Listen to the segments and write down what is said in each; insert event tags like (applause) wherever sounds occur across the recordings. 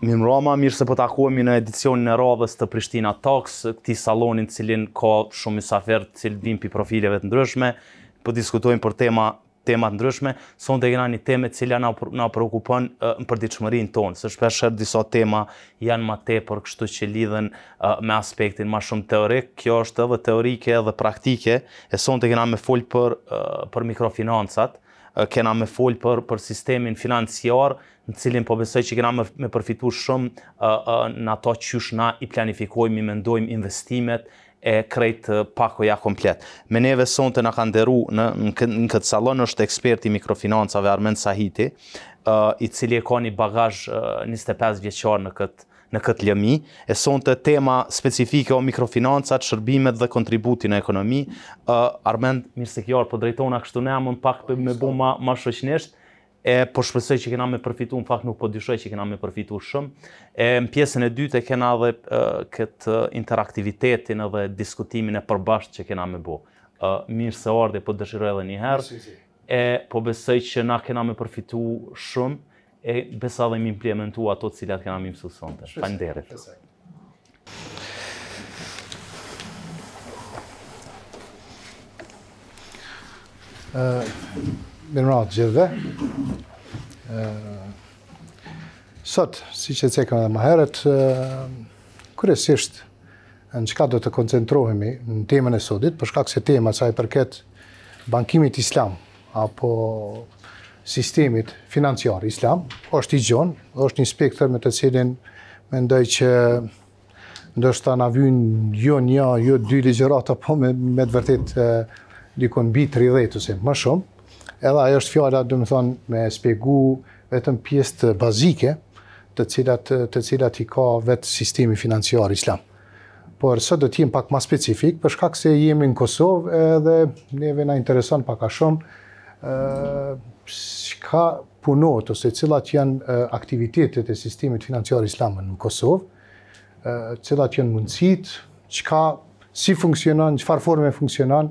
Mim Roma, mirë se po takuemi në edicionin e radhës të Prishtina Talks, këti salonin cilin ka shumë i safer cilë vim për profileve të ndryshme, po diskutojmë për tema tema të ndryshme, sonde kena një teme cila na, na shqetëson në përdiqëmërin tonë, se shpesher disa tema janë ma tepër kështu që lidhen uh, me aspektin ma shumë teorik, kjo është edhe teorike edhe praktike, e sonde kemi me folj për, uh, për mikrofinansat, kemi me folj për, për sistemin financiar, në cilin po besoj që kemi me, me përfitu shumë uh, uh, në ato qysh na i planifikojmë, i mendojmë investimet, e krejt pakoja komplet. Me neve sonë të në kanë deru në, në këtë salon është eksperti mikrofinancave Armen Sahiti, i cili e ka një bagaj 25 vjeqar në këtë në këtë lëmi, e sonë të tema specifike o mikrofinancat, shërbimet dhe kontributi në ekonomi. Armend, mirë se kjarë, arë, po drejtona, kështu ne amën pak me bu ma, ma shëqnesht, e po shpresoj që kena me përfitu, në fakt nuk po dyshoj që kena me përfitu shumë. E, në pjesën e dytë e kena dhe këtë interaktivitetin edhe diskutimin e përbashkët që kena me bo. Ë mirë se ardhe, po dëshiroj edhe njëherë. E po besoj që na kena me përfitu shumë e besa dhe mi implementu ato cilat kena mi mësu sonte. Fanderit. Mirë më ratë gjithë dhe. Sot, si që cekëm edhe më herët, kërësisht në qëka do të koncentrohemi në temën e sotit, përshka këse tema saj përket bankimit islam, apo sistemit financiar islam, është i gjonë, është një spektër me të cilin me ndoj që ndështë ta në vynë jo një, jo dy ligjerata, po me të vërtet dikon bitë rrëdhetu se më shumë, edhe ajo është fjala, dhe më thonë, me spjegu vetëm pjesë të bazike, të cilat, të cilat i ka vetë sistemi financiar islam. Por sot do t'jem pak ma specifik, përshkak se jemi në Kosovë edhe neve na intereson pak a shumë, uh, ka punot ose cilat janë aktivitetet e sistemit financiar islam në Kosovë, cilat janë mundësit, qka, si funksionon, qëfar forme funksionan,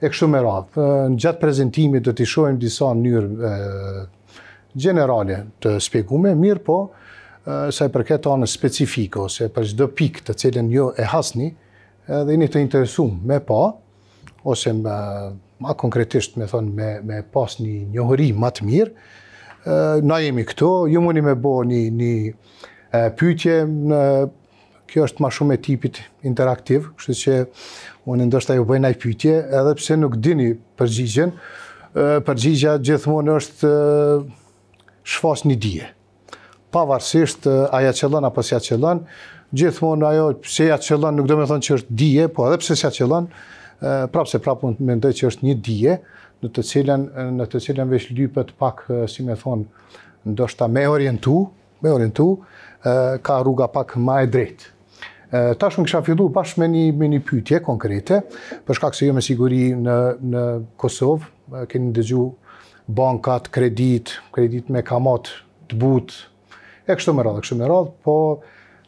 e kështu me radhë. Në gjatë prezentimit do t'i shojmë disa njërë generale të spekume, mirë po, saj sa i përket anës specifiko, ose për gjithë do pikë të cilën jo e hasni, dhe jeni të interesumë me pa, ose më, ma konkretisht me thonë me, me pas një njohëri matë mirë, na jemi këto, ju mundi me bo një, një pytje, në, kjo është ma shumë e tipit interaktiv, kështu që unë ndoshta ju bëjnë një pyetje, edhe pse nuk dini përgjigjen, përgjigja gjithmonë është shfas një dije. Pavarësisht aja qëllon apo sja aja qëllon, gjithmonë ajo pse ja qëllon nuk do me thonë që është dije, po edhe pse sja aja qëllon, prapë se prapë unë mendoj që është një dije, në të cilën, në të cilën vesh lypët pak, si me thonë, ndoshta me orientu, me orientu, ka rruga pak ma e drejtë më kisha fillu bashkë me një, me një pytje konkrete, përshka këse jo me siguri në, në Kosovë, keni ndëgju bankat, kredit, kredit me kamat, të but, e kështë më radhë, kështë më radhë, po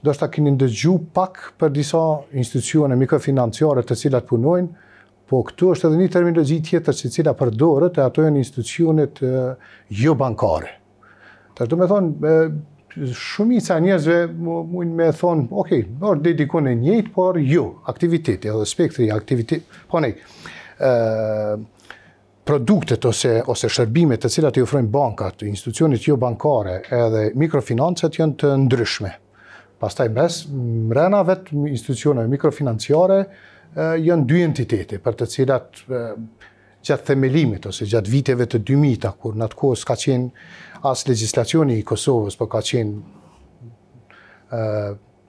do shta keni ndëgju pak për disa institucione mikrofinanciare të cilat punojnë, po këtu është edhe një terminologi tjetër që cila përdorët e ato janë institucionet jo bankare. Tash do me thonë, shumica njerëzve mund me thonë, ok, bërë dedikon e njëjtë, por jo, aktiviteti edhe spektri aktiviteti, po ne, produktet ose ose shërbimet të cilat i ofrojnë bankat, institucionit jo bankare, edhe mikrofinancat janë të ndryshme. Pastaj bes, mrena vet institucione mikrofinanciare janë dy entitete për të cilat gjatë themelimit ose gjatë viteve të 2000-ta kur natkohë ska qenë as legislacioni i Kosovës, po ka qenë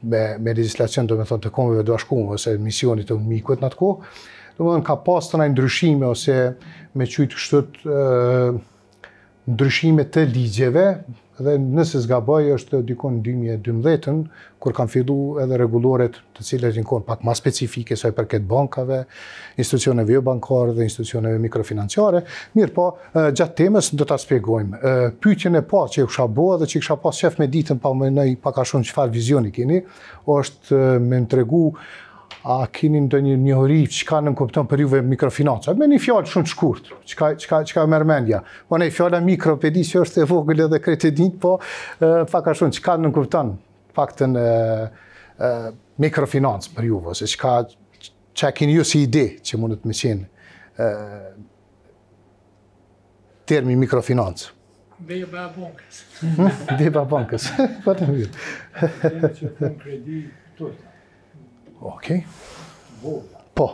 me, me legislacion do me thonë të komeve dëashkumë, ose misionit të mikuet në atë kohë, do ka pas të nëjë ndryshime, ose me qytë kështët ndryshime të ligjeve, dhe nëse zgabaj është dikon në 2012-ën, kur kam fidu edhe reguloret të cilës një konë pak ma specifike saj për këtë bankave, institucioneve jo bankare dhe institucioneve mikrofinanciare. Mirë po, gjatë temës në do të spjegojmë. Pyqen e pa që e kësha bua dhe që i kësha pas qef me ditën pa me nëj paka shumë qëfar vizioni kini, është me në tregu a kini ndo një një që ka në nënkupton për juve mikrofinansë, a me një fjallë shumë shkurt, që ka mërmendja, po ne fjallë mikropedi që është e vogële dhe kretë po, ditë, po faka shumë që ka në nënkupton faktën mikrofinansë për juve, që ka që kini ju si ide që mundët me qenë termi mikrofinansë. Beba bankës. Beba bankës. Këtë në vjetë. Këtë në kredi të të të. Okej. Po. Një po.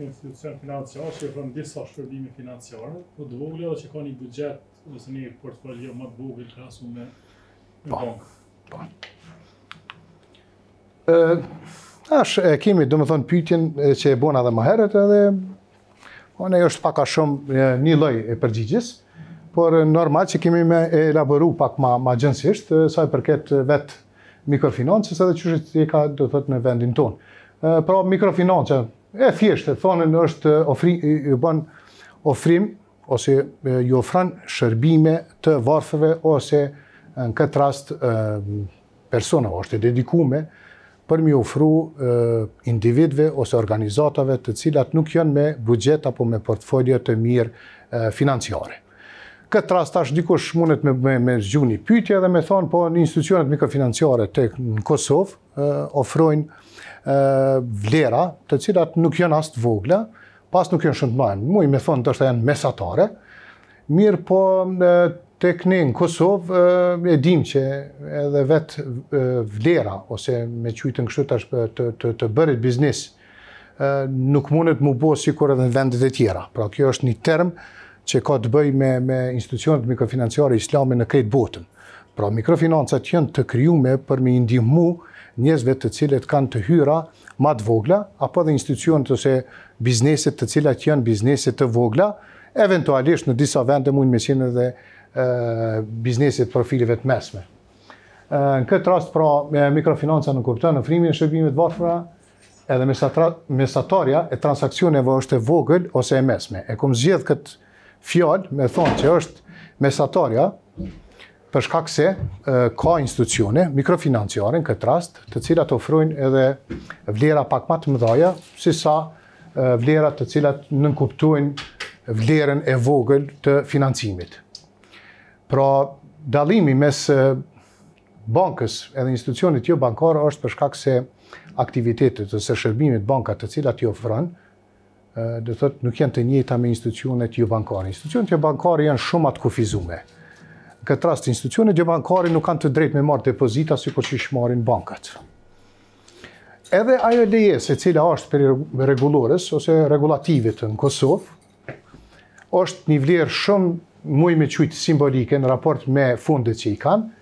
institucion financiar që e disa shërbime financiare, po të edhe që ka një budget ose një portfolio më të vogli krasu me, me po. bankë. Po. E, ash, e kemi, dhe më thonë, pytjen që e bona dhe më herët edhe One është pak a shumë një lloj e përgjigjes, por normal që kemi me elaboru pak ma, gjënsisht, saj sa i përket vetë mikrofinancës edhe që është i ka do thot në vendin tonë. Pra mikrofinancë, e thjesht, e thonë është bën ofrim, ose ju ofran shërbime të varfëve, ose në këtë rast persona është e dedikume për mi ofru individve ose organizatave të cilat nuk janë me budget apo me portfolio të mirë financiare. Këtë rast tash dikush mundet me zgju një pytje dhe me thonë, po në institucionet mikrofinanciare të në Kosovë ofrojnë vlera të cilat nuk janë astë vogla, pas nuk janë shumë të majnë. me thonë të është janë mesatare, mirë po të këni në Kosovë e dim që edhe vetë vlera, ose me qytën në kështu tash të bërit biznis, nuk mundet mu bo si kur edhe në vendet e tjera. Pra kjo është një termë, që ka të bëj me, me institucionet mikrofinanciare islame në krejt botën. Pra, mikrofinancat jenë të kryume për me indihmu njëzve të cilet kanë të hyra matë vogla, apo dhe institucionet ose bizneset të cilat jenë bizneset të vogla, eventualisht në disa vende mund me qenë dhe bizneset profileve të mesme. në këtë rast, pra, me mikrofinanca në kuptën në frimin e shërbimit varfra, edhe mesatarja e transakcioneve është e vogël ose e mesme. E kom zjedhë këtë fjallë me thonë që është mesatarja për shkak se ka institucione mikrofinanciare në këtë rast të cilat ofrujnë edhe vlera pak matë mëdhaja si sa vlera vlerat të cilat nënkuptuin vlerën e vogël të financimit. Pra, dalimi mes bankës edhe institucionit jo bankarë është për shkak se aktivitetet ose shërbimit bankat të cilat jo ofrojnë dhe thëtë nuk jenë të njëta me institucionet ju bankari. Institucionet ju bankari janë shumë atë kufizume. Në këtë rast, institucionet ju bankari nuk kanë të drejt me marë depozita si për që shmarin bankat. Edhe ajo leje se cila është për regulores ose regulativit në Kosovë, është një vlerë shumë muj me qytë simbolike në raport me fundet që i kanë,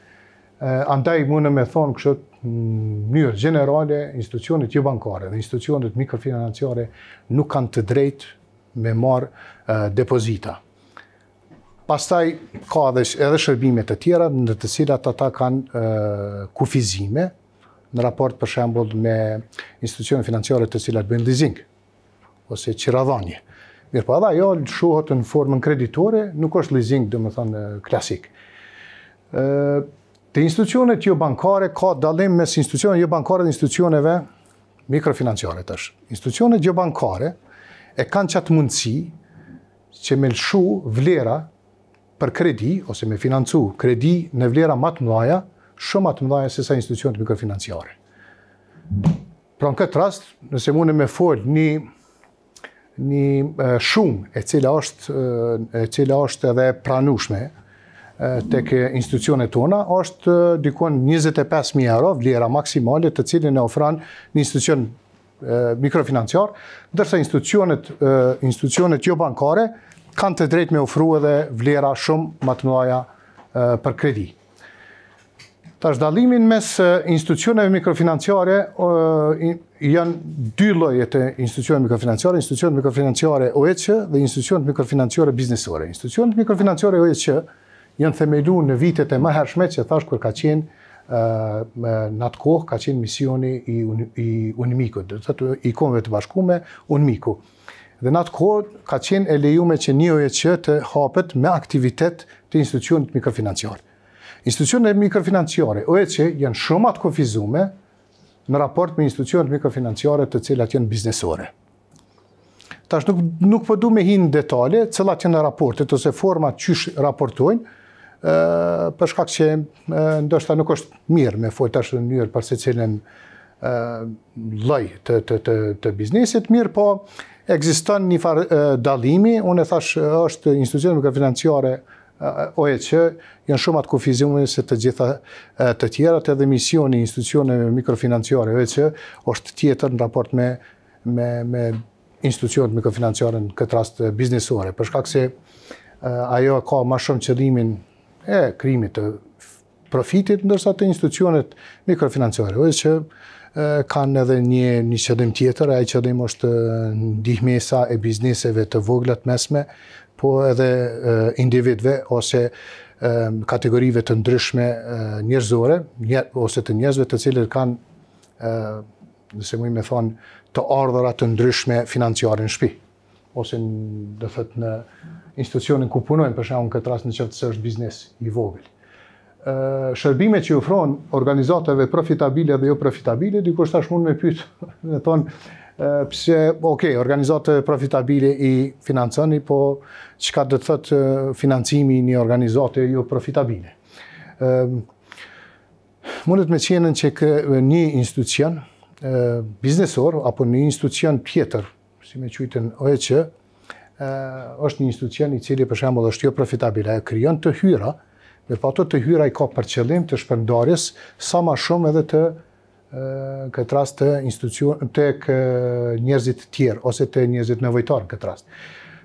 andaj mune me thonë kështë njërë generale, institucionet jo bankare dhe institucionet mikrofinanciare nuk kanë të drejtë me marë depozita. Pastaj ka edhe, shërbimet të tjera në të cilat ata kanë kufizime në raport për shembull me institucionet financiare të cilat bëjnë leasing ose qiradhanje. Mirë po, dha, ajo shohët në formën kreditore, nuk është leasing, dhe më thonë, klasik. Të institucionet jo bankare ka dalim mes institucionet jo bankare dhe institucioneve mikrofinanciare tash. Institucionet jo bankare e kanë qatë mundësi që me lëshu vlera për kredi, ose me financu kredi në vlera matë mdoja, shumë matë mdoja se sa institucionet mikrofinanciare. Pra në këtë rast, nëse mune me folë një, një shumë e cila është, e cila është edhe pranushme, tek institucionet tona është dikon 25.000 euro vlera maksimale të cilin e ofran një institucion mikrofinanciar, ndërsa institucionet, institucionet jo bankare kanë të drejt me ofru edhe vlera shumë më të mëdhaja për kredi. Ta shdalimin mes institucioneve mikrofinanciare janë dy loje të institucionet mikrofinanciare, institucionet mikrofinanciare OEC dhe institucionet mikrofinanciare biznesore. Institucionet mikrofinanciare OEC janë themelu në vitet e më hershme që thash kur ka qenë në atë kohë ka qenë misioni i, un, i dhe të të ikonve të bashkume, unimiku. Dhe në atë kohë ka qenë e lejume që një ojë që të hapet me aktivitet të institucionit mikrofinanciare. Institucionit mikrofinanciare, ojë që janë shumë atë kofizume në raport me institucionit mikrofinanciare të cilat janë biznesore. Tash nuk, nuk përdu po me hinë detale, cilat janë raportet ose format qysh raportojnë, për shkak që ndoshta nuk është mirë me fol tash në mënyrë për secilin ë lloj të të të biznesit mirë, po ekziston një farë dallimi, unë e thash është institucion nuk financiare OEC janë shumë atë kufizimin se të gjitha të tjerat edhe misioni institucioneve mikrofinanciare që është tjetër në raport me me me institucionet mikrofinanciare në këtë rast biznesore për shkak se ajo ka më shumë qëllimin e krimit të profitit, ndërsa të institucionet mikrofinanciare, ojës që kanë edhe një një qëdhim tjetër, e qëdhim është ndihmesa e bizneseve të voglat mesme, po edhe individve, ose kategorive të ndryshme njërzore, ose të njëzve të cilët kanë, nëse mu me thonë, të ardhërat të ndryshme në shpi, ose në dëfët në institucionin ku punojnë, për në këtë rast në çfarë se është biznes i vogël. Ë që ofron organizatave profitabile dhe jo profitabile, dikush ashtë mund me pyet, (laughs) më thon pse ok, organizatë profitabile i financoni, po çka do të thotë financimi një organizate jo profitabile. Ë mundet me qenën që kë, një institucion biznesor apo një institucion tjetër, si me qujtën OEC, është një institucion i cili për shembull është jo profitabil, ajo krijon të hyra, dhe po ato të hyra i ka për qëllim të shpërndarjes sa më shumë edhe të ë këtë rast të institucion tek njerëzit të tjerë ose të njerëzit nevojtar në këtë rast.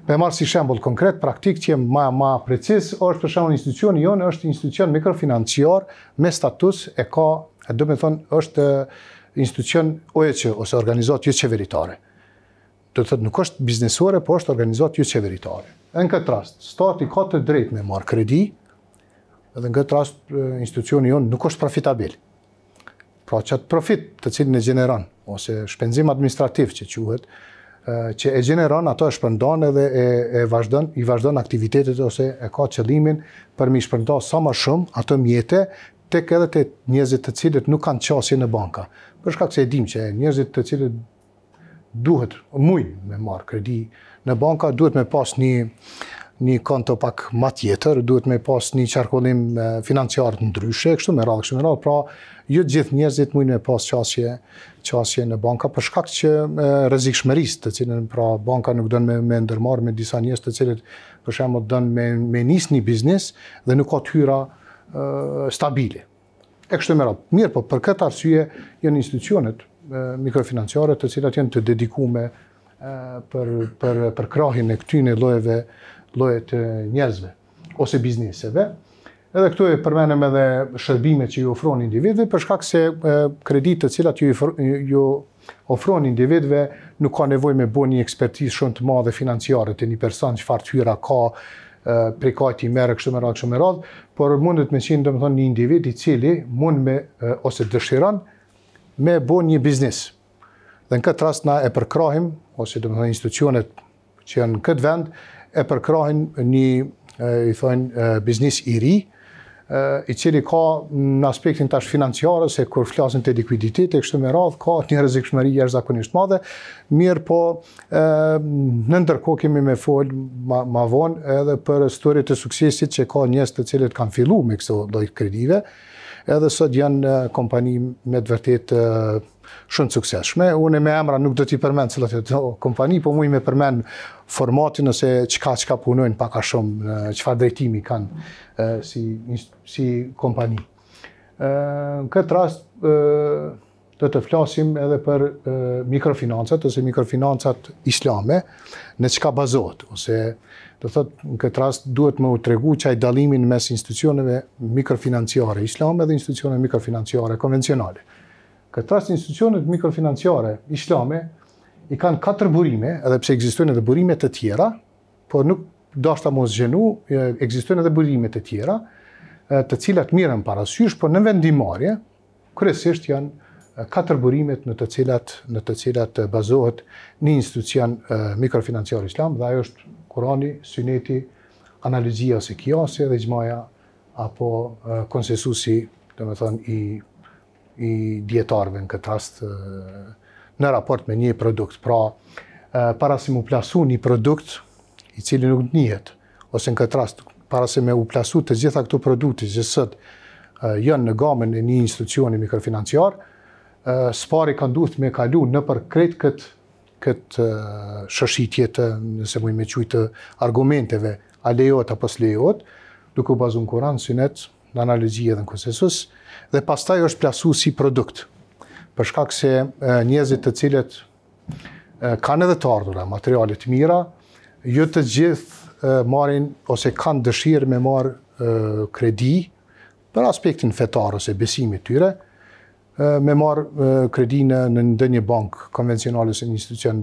Me marr si shembull konkret praktik që më më preciz është për shembull institucioni jonë është institucion mikrofinanciar me status e ka, do të them, është institucion OEC ose organizatë jo qeveritare do të thotë nuk është biznesore, por është organizuar ju qeveritare. Në këtë rast, stati ka të drejtë me marr kredi, edhe në këtë rast institucioni jonë nuk është profitabil. Pra që atë profit të cilin e gjeneran, ose shpenzim administrativ që quhet, që e gjeneran, ato e shpëndan edhe e, e vazhdon, i vazhdon aktivitetet ose e ka qëlimin për mi shpëndon sa ma shumë ato mjete tek edhe të njëzit të cilët nuk kanë qasje në banka. Përshka këse e dim që njëzit të cilët duhet mujnë me marë kredi në banka, duhet me pas një një konto pak ma tjetër, duhet me pas një qarkullim financiar të ndryshe, kështu me radhë, kështu me radhë, pra ju jo gjithë njerëzit mujnë me pas qasje, qasje në banka, për shkak që rëzik shmërisë të cilën, pra banka nuk dënë me, ndërmarë me disa njerëz të cilët, për shemë, dënë me, me njës një biznis dhe nuk ka të hyra stabile. E kështu me radhë, mirë, po për këtë arsye, jenë institucionet, mikrofinanciare të cilat janë të dedikume për, për, për krahin e këtyne lojeve, lojet njerëzve ose bizneseve. Edhe këtu e përmenem edhe shërbimet që ju ofron individve, për shkak se kredit të cilat ju, ju ofron individve nuk ka nevoj me bo një ekspertisë shumë të madhe financiare të një person që farë tyra ka prej ka ti merë kështu më radhë, kështu më radhë, por mundet me qenë, dhe më thonë, një individ i cili mund me, ose dëshiran, me bo një biznis. Dhe në këtë rast na e përkrahim, ose dhe më thënë institucionet që janë në këtë vend, e përkrahim një, i thënë, biznis i ri, i cili ka në aspektin tash financiarës, se kur flasin të likviditet e kështu me radhë, ka një rezikë shmëri jeshtë zakonisht madhe, mirë po në ndërko kemi me folë ma vonë edhe për storit të suksesit që ka njës të cilët kanë fillu me kështu dojtë kredive, edhe sot janë kompani me të vërtet shumë sukseshme. Unë me emra nuk do t'i përmend cilat e to kompani, po mui me përmend formatin ose qka qka punojnë paka shumë, uh, qfar drejtimi kanë si, si kompani. në këtë rast, do të të flasim edhe për mikrofinancat ose mikrofinancat islame, në qka bazot, ose do thot në këtë rast duhet më u tregu çaj dallimin mes institucioneve mikrofinanciare islame dhe institucioneve mikrofinanciare konvencionale. Këtë rast institucionet mikrofinanciare islame i kanë katër burime, edhe pse ekzistojnë edhe burime të tjera, por nuk dashta mos gjenu, ekzistojnë edhe burime të tjera, të cilat mirën parasysh, por në vendimarje, kryesisht janë katër burimet në të cilat në të cilat bazohet një institucion mikrofinanciar islam dhe ajo është Kurani, Suneti, analizia ose kjase dhe gjmaja, apo konsensusi, i, i djetarve në këtë rast në raport me një produkt. Pra, para se mu plasu një produkt i cili nuk njëhet, ose në këtë rast, para se me u plasu të gjitha këtu produkti, gjithësët, jënë në gamën e një institucioni mikrofinanciar, spari kanë duhet me kalu në për kretë këtë këtë shëshitje të, nëse mujmë e qujtë, argumenteve a lejot apo së lejot, duke u bazu në Koran, synet, në analizijë edhe në konsensus, dhe pastaj është plasu si produkt, përshkak se njezit të cilet kanë edhe të ardhura, materialit mira, ju të gjithë marin ose kanë dëshirë me marë kredi për aspektin fetar ose besimit tyre, me marë kredinë në ndënjë bankë konvencional ose një institucion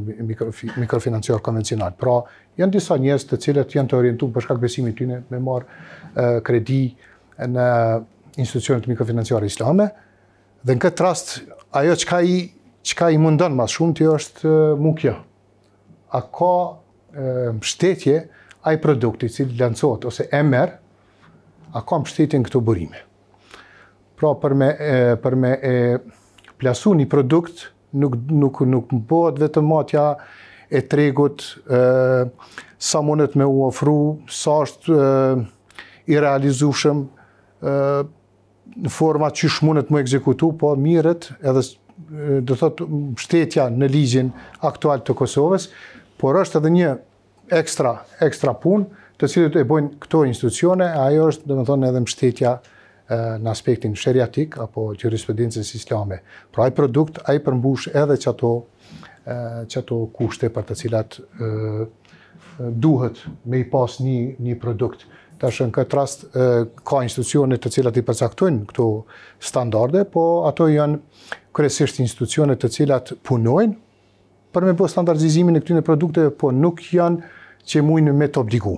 mikrofinancior konvencional. Pra, janë disa njësë të cilët janë të orientu për shkak besimi të tyne me marë kredi në institucionet mikrofinancior islame. Dhe në këtë rast, ajo që i, i mundon mas shumë të është mukja. A ka mështetje a i produkti cilë ose e a ka mështetje në këto burime pra për me, e, për me e plasu një produkt, nuk, nuk, nuk më bëhet vetëm matja e tregut, e, sa mundet me u ofru, sa është e, i realizushëm, në format që shmonet më ekzekutu, po miret edhe dhe thot shtetja në ligjin aktual të Kosovës, por është edhe një ekstra, ekstra pun të cilët e bojnë këto institucione, ajo është dhe më thonë edhe më shtetja në aspektin shëriatik apo gjurisprudincës islame. Pra, ajë produkt, ajë përmbush edhe që ato që ato kushte për të cilat duhet me i pas një produkt. Ta shën këtë rast, ka institucionit të cilat i përcaktojnë këto standarde, po ato janë kërësisht institucionit të cilat punojnë për me po standardizimin e këtyne produkte, po nuk janë që mujnë me të obdigu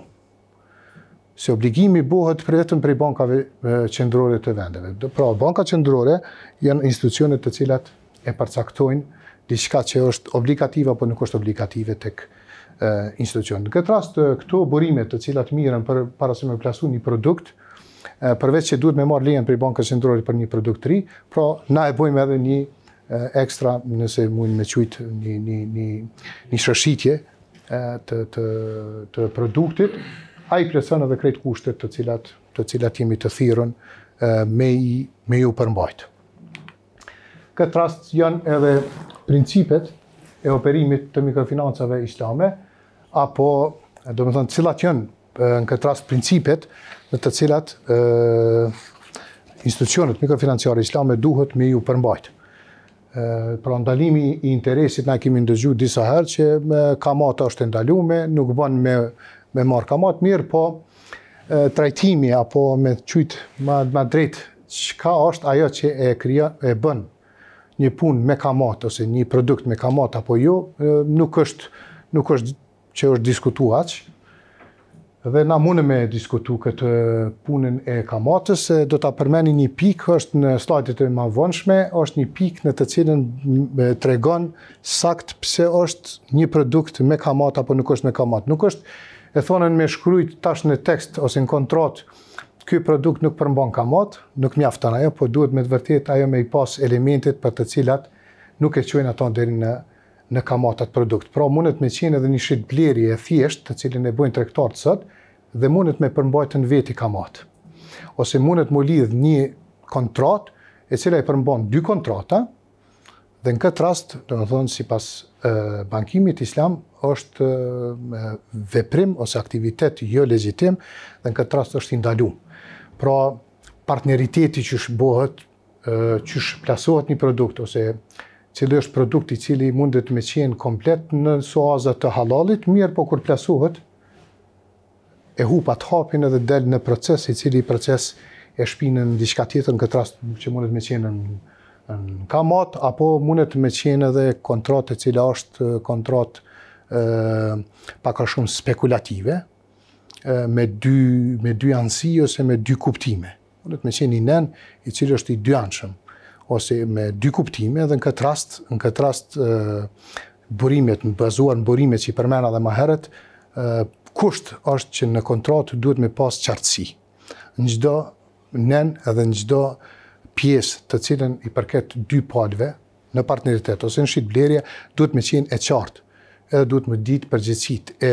se obligimi bëhet për vetëm prej bankave qendrore të vendeve. Pra, banka qendrore janë institucionet të cilat e përcaktojnë diçka që është obligativa, apo nuk është obligative të kë institucion. Në këtë rast, këto burimet të cilat miren për para se me plasu një produkt, përveç që duhet me marrë lejen prej bankës qendrore për një produkt të ri, pra, na e bojmë edhe një ekstra, nëse mund me qujtë një, një, një, një shërshitje të, të produktit, a i prethënë edhe krejt kushtet të cilat jemi të thirën me ju përmbajt. Këtë rast, janë edhe principet e operimit të mikrofinancave islame, apo, do më thënë, cilat janë në këtë rast principet në të cilat institucionet mikrofinanciare islame duhet me ju përmbajt. Pra ndalimi i interesit, na kemi ndërgju disa herë që kamata është ndalume, nuk bën me me marrë kamat mirë, po trajtimi apo me qytë ma, ma drejtë, qka është ajo që e, krija, e bën një punë me kamat ose një produkt me kamat apo jo, nuk është nuk është që është diskutu aqë. Dhe na mune me diskutu këtë punën e kamatës, do të përmeni një pik, është në slajtet e ma vonshme, është një pik në të cilën tregon sakt pëse është një produkt me kamat apo nuk është me kamat. Nuk është e thonën me shkrujt tash në tekst ose në kontrat, ky produkt nuk përmban kamat, nuk mjafton ajo, po duhet me të vërtet ajo me i pas elementet për të cilat nuk e qojnë ato deri në në kamatat produkt. Pra mundet me qenë edhe një shit bleri e thjesht, të cilin e bojnë tregtarët sot, dhe mundet me përmbajtën veti kamat. Ose mundet mu lidh një kontrat, e cila i përmban dy kontrata, dhe në këtë rast, do të thonë si pas bankimit islam, është veprim ose aktivitet jo legitim dhe në këtë rast është i Pra partneriteti që shbohet, që shplasohet një produkt ose cili është produkt i cili mundet me qenë komplet në suaza të halalit, mirë po kur plasohet, e hu pa të hapin edhe del në proces, i cili proces e shpinë në diçka tjetër, në këtë rast që mundet me qenë në në kamat, apo mundet me qenë edhe kontrat e cila është kontrat paka shumë spekulative, me dy ansi ose me dy kuptime. Do të me qeni nën, i cilë është i dy anshëm, ose me dy kuptime, dhe në këtë rast, në këtë rast, burimet, në bazuar në burimet që i përmena dhe maheret, kusht është që në kontratë duhet me pas qartësi. Në gjdo nën edhe në gjdo pjesë të cilën i përket dy palve, në partneritet ose në shqitë blerje, duhet me qenë e qartë edhe duhet më ditë përgjithësit e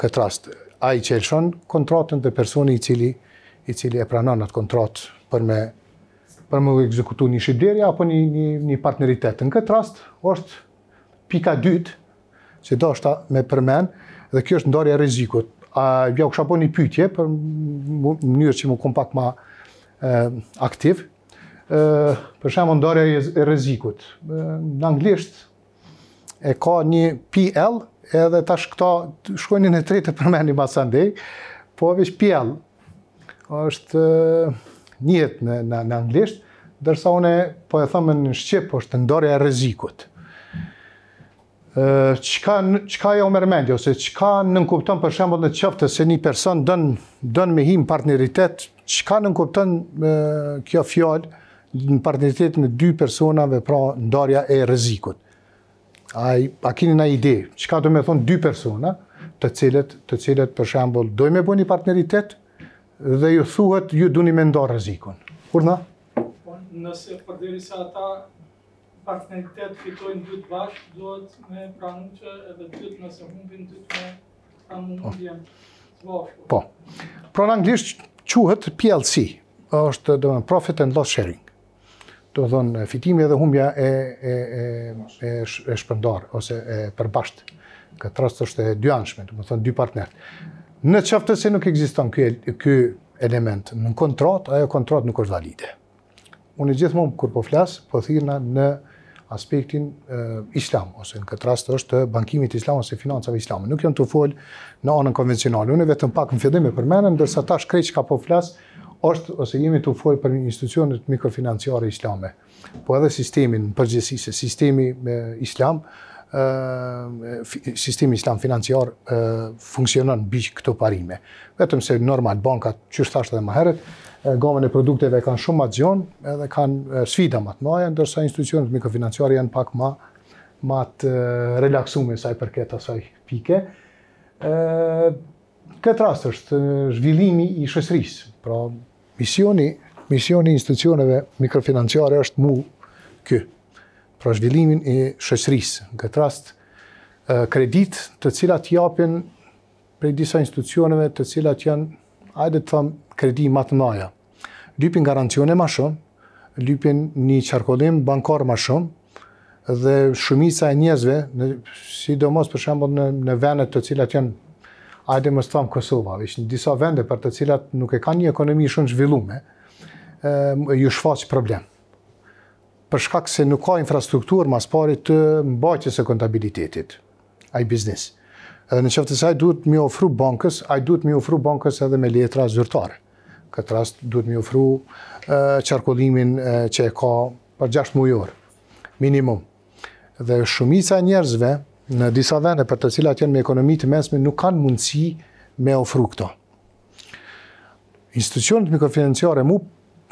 këtë rast. A i qelëshon kontratën dhe personi i cili, i cili e pranon atë kontratë për me për më ekzekutu një shqiderje apo një, një, një partneritet. Në këtë rast, është pika dytë, që do është me përmen, dhe kjo është ndarja rizikot. A u kësha po një pytje, për mënyrë që më kom pak ma aktiv, për shemë ndarja e në anglisht, e ka një PL, edhe tash këta shkojnë në tretë për me po një masandej, po vish PL, është njët në, në, në anglisht, dërsa une po e thëmë në Shqip, po është ndarja e rezikut. Qka, qka jo mërmendi, ose qka nënkupton për shembol në qëftë se një person dënë me him partneritet, qka nënkupton kjo fjallë në partneritet në dy personave pra ndarja e rezikut a, kini na ide, që ka do me thonë dy persona, të cilet, të cilet për shambull, doj me bëni partneritet, dhe ju thuhet, ju duni me ndarë rëzikon. na? Po, nëse përderi se ata partneritet fitojnë dytë bashkë, duhet me pranu që edhe dytë nëse humbin dytë me pranu po. në bashkë. Po. Pra në anglisht quhet PLC, është dhe profit and loss sharing të dhënë fitimi dhe humbja e, e, e, e, e shpëndar, ose e përbashtë. Këtë rast është e dy anshme, të më thënë dy partnerët. Në qaftë se nuk existon kjo, element në kontrat, ajo kontrat nuk është valide. Unë e gjithë kur po flasë, po thirëna në aspektin islam, ose në këtë rast është bankimit islam ose financave islam. Nuk jam të folë në anën konvencionale. Unë e vetëm pak në fjedim e përmenën, ndërsa tash krej që ka po flasë, është ose jemi të ufoj për institucionet mikrofinanciare islame, po edhe sistemin në përgjësi sistemi islam, sistemi islam financiar funksionon bishë këto parime. Vetëm se normal bankat, qështasht edhe heret, gamën e produkteve kanë shumë ma zion, edhe kanë sfida ma të maja, ndërsa institucionet mikrofinanciare janë pak ma ma të relaksume saj përket asaj pike. Këtë rast është zhvillimi i shësrisë, pra Misioni, misioni institucioneve mikrofinanciare është mu kë, pra zhvillimin i shëqërisë, në këtë rast, kredit të cilat japin prej disa institucioneve të cilat janë, ajde të thamë, kredi më të mëdha. Lypin garancione më shumë, lypin një qarkodim bankar më shumë dhe shumica e njerëzve, sidomos për shembull në në vende të cilat janë ajde më stëmë Kosova, ishtë në disa vende për të cilat nuk e ka një ekonomi shumë zhvillume, ju shfaqë problem. Për shkak se nuk ka infrastrukturë mas pari të mbaqës e kontabilitetit, ai biznis. Edhe në qëftës ajë duhet mi ofru bankës, ajë duhet mi ofru bankës edhe me letra zyrtare. Këtë rast duhet mi ofru qarkullimin që e ka për 6 mujorë, minimum. Dhe shumica njerëzve, në disa vene për të cilat janë me ekonomi të mesme nuk kanë mundësi me ofru këto. Institucionet mikrofinanciare mu,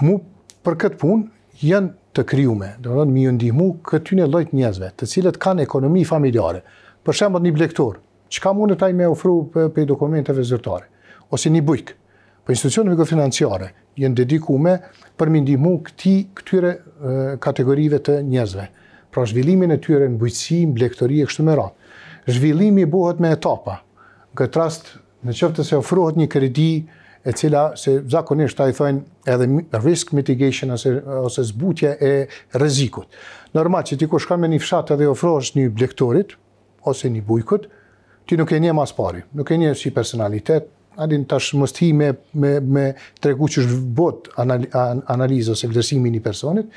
mu për këtë punë janë të kryume, do më dhënë mi ndihmu këty në lojt njëzve, të cilat kanë ekonomi familjare. Për shemët një blektor, që ka mundë taj me ofru për, për dokumenteve zërtare, ose një bujkë, për po institucionet mikrofinanciare janë dedikume për mi ndihmu këti, këtyre kategorive të njëzve. Njëzve. Pra zhvillimin e tyre në bujqësi, në blektori e kështu më ratë. Zhvillimi i bohet me etapa. Në këtë rast, në qëftë të se ofruhet një kredi e cila, se zakonisht ta i thojnë edhe risk mitigation ose zbutje e rezikut. Normal që ti ku shka me një fshatë edhe ofruhet një blektorit ose një bujkut, ti nuk e një mas pari, nuk e një si personalitet, adin tash mështë hi me tregu që është bot analizës e vlerësimi një personit,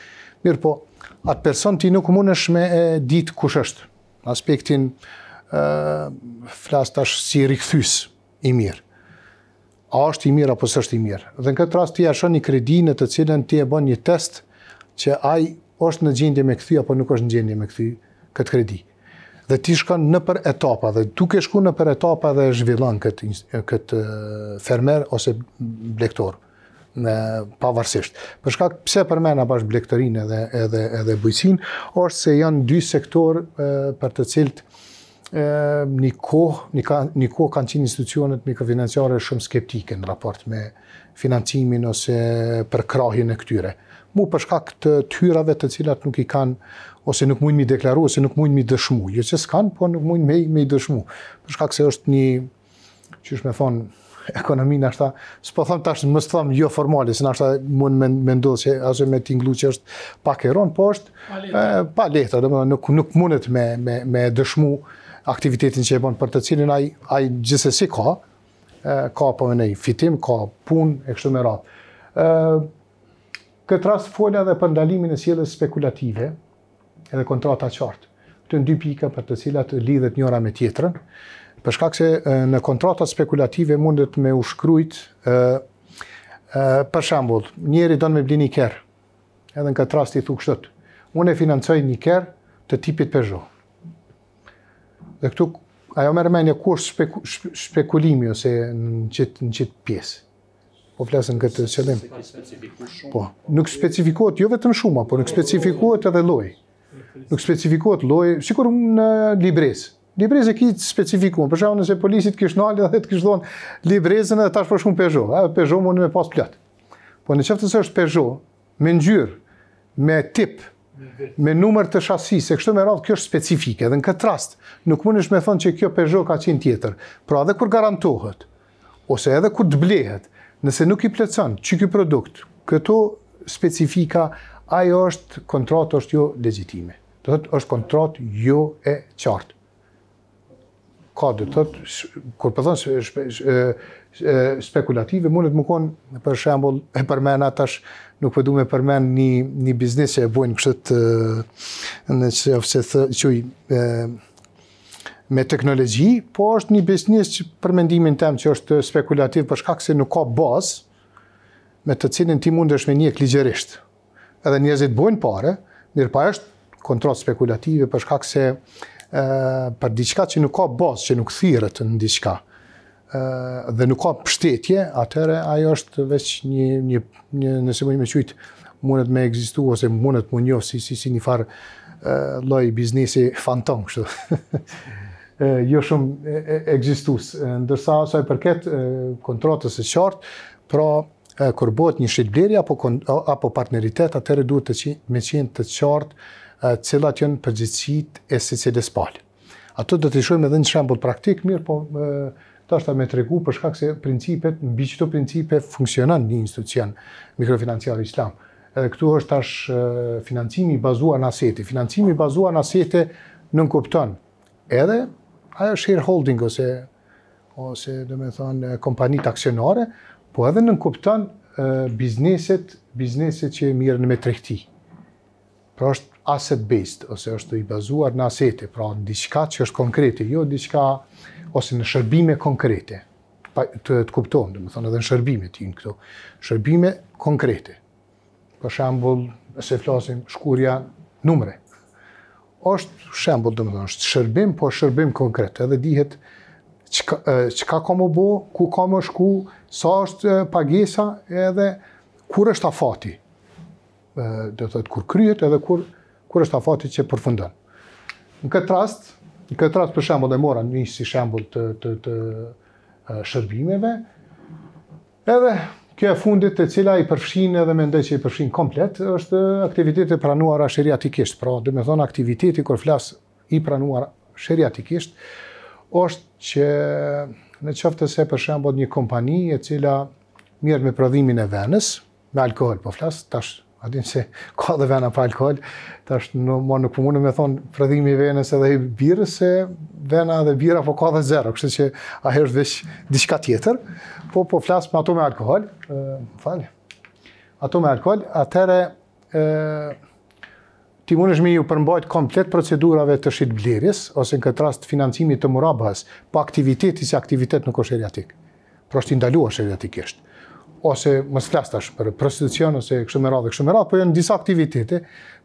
mirë po, atë person ti nuk mund është me e, ditë kush është. Aspektin e, flas tash si rikthys i mirë. A është i mirë apo së është i mirë. Dhe në këtë rast ti ashon një kredi në të cilën ti e bën një test që ai është në gjendje me kthy apo nuk është në gjendje me kthy këtë kredi. Dhe ti shkon në për etapa dhe duke shku në për etapa dhe zhvillon këtë fermer ose blektorë në pavarësisht. Për shkak pse përmena bashkë blektorinë edhe edhe edhe bujqin, është se janë dy sektor për të cilët një kohë një, një kanë qenë institucionet mikrofinanciare shumë skeptike në raport me financimin ose krahin e këtyre. Mu për shkak të hyrave të cilat nuk i kanë ose nuk mund mi deklaru, ose nuk mund mi dëshmu. Jo që s'kanë, po nuk mund me, me i dëshmu. Për shkak se është një, që me fon ekonomi në ashta, s'po thëmë tash në mësë thëmë jo formali, se në ashta mund me, ndodhë që asë me t'inglu që është pak ronë, po është pa letra, eh, dhe më nuk, nuk mundet me, me, dëshmu aktivitetin që e bon për të cilin, a i gjithse si ka, eh, ka po në fitim, ka pun, e kështu me ratë. Eh, këtë rast folja dhe për ndalimin e sjeles spekulative edhe kontrata qartë. të në dy pika për të cilat lidhet njëra me tjetërën për shkak se në kontratat spekulative mundet me u shkrujt ë për shembull, njëri don me blini një kerr. Edhe në këtë rasti i thuk Unë e financoj një kerr të tipit Peugeot. Dhe këtu ajo merr me ku është speku, spekulimi ose në çit në çit pjesë. Po flasën këtë qëllim. Po, nuk specifikohet jo vetëm shuma, por nuk specifikohet edhe lloji. Nuk specifikohet lloji, sikur në libresë, Librezë ki specifikuar, për shkakun se policit kish nalë dhe të kish dhon librezën dhe tash po shkon Peugeot, ha, Peugeot mund me pas plot. Po në qoftë se është Peugeot, me ngjyrë, me tip, me numër të shasisë, kështu me radhë, kjo është specifike. Dhe në këtë rast, nuk mundesh me thonë që kjo Peugeot ka qenë tjetër. Pra edhe kur garantohet, ose edhe kur të blehet, nëse nuk i pëlqen që kjo produkt, këto specifika, ajo është kontratë është jo legjitime. Do thotë është kontratë jo e qartë ka dhe të të, kur përthën po se shpe, shpe, spekulative, mundet më konë, për shembol, e përmen atash, nuk përdu po me përmen një, një biznis që e bojnë kështët, në që ofse thë, qëj, me teknologji, po është një biznis që për mendimin tem që është spekulativ për shkak se nuk ka bazë me të cilin ti mund është me një ekligjerisht. Edhe njëzit bojnë pare, mirë pa është kontrol spekulative për shkak se për diçka që nuk ka bazë, që nuk thirët në diçka, dhe nuk ka pështetje, atëre ajo është veç një, një, një nëse më një me qytë, mundet me egzistu ose mundet më njohë si, si, si një farë loj biznesi fantom, kështu. (laughs) jo shumë egzistus. Ndërsa, i përket kontratës e qartë, pra, kur bëhet një shqitblerje apo, apo partneritet, atëre duhet me qenë të qartë cilat janë përgjithësit e si cilës Ato do të shumë edhe në shambull praktik, mirë, po e, të ashtë me të regu përshkak se principet, në bëjë qëto principet funksionan një institucion mikrofinancial islam. Edhe këtu është ashtë financimi bazuar në asete. Financimi bazuar në asete nuk kupton. Edhe, ajo shareholding ose, ose dhe me thonë, kompanit aksionare, po edhe nuk kupton e, bizneset, bizneset që mirën me trehti pra është asset based, ose është i bazuar në asete, pra në diçka që është konkrete, jo diçka ose në shërbime konkrete, pa, të, të kuptohen, dhe më thonë edhe në shërbime ti këto, shërbime konkrete, për shembul, se flasim, shkurja numre, është shambull, dhe më thonë, është shërbim, po shërbim konkrete, edhe dihet që ka komo bo, ku më shku, sa është pagesa, edhe kur është afati, fati, do të thotë kur kryhet edhe kur kur është afati që përfundon. Në këtë rast, në këtë rast për shembull e mora një si shembull të të të shërbimeve. Edhe kjo e fundit e cila i përfshin edhe mendoj që i përfshin komplet është aktiviteti e pranuar atikisht, Pra, dhe me thonë aktiviteti kur flas i pranuar atikisht, është që në qoftë se për shembo një kompani e cila mirë me prodhimin e venës, me alkohol po flas, tash Adin se ka dhe vena pa alkohol, të është në, ma nuk përmune po me thonë fredhimi i venës edhe i birës, se vena dhe bira po ka dhe zero, kështë që a herështë vesh diçka tjetër, po po flasë me ato me alkohol, e, fali, ato me alkohol, atëre ti mund është me ju përmbajt komplet procedurave të shqit ose në këtë rast financimit të murabas, po aktivitetis e aktivitet nuk është eriatik, pro është indaluar shqeriatikisht. Shqeriatik ose më s'flas tash për prostitucion ose kështu me radhë, kështu me radhë, po janë disa aktivitete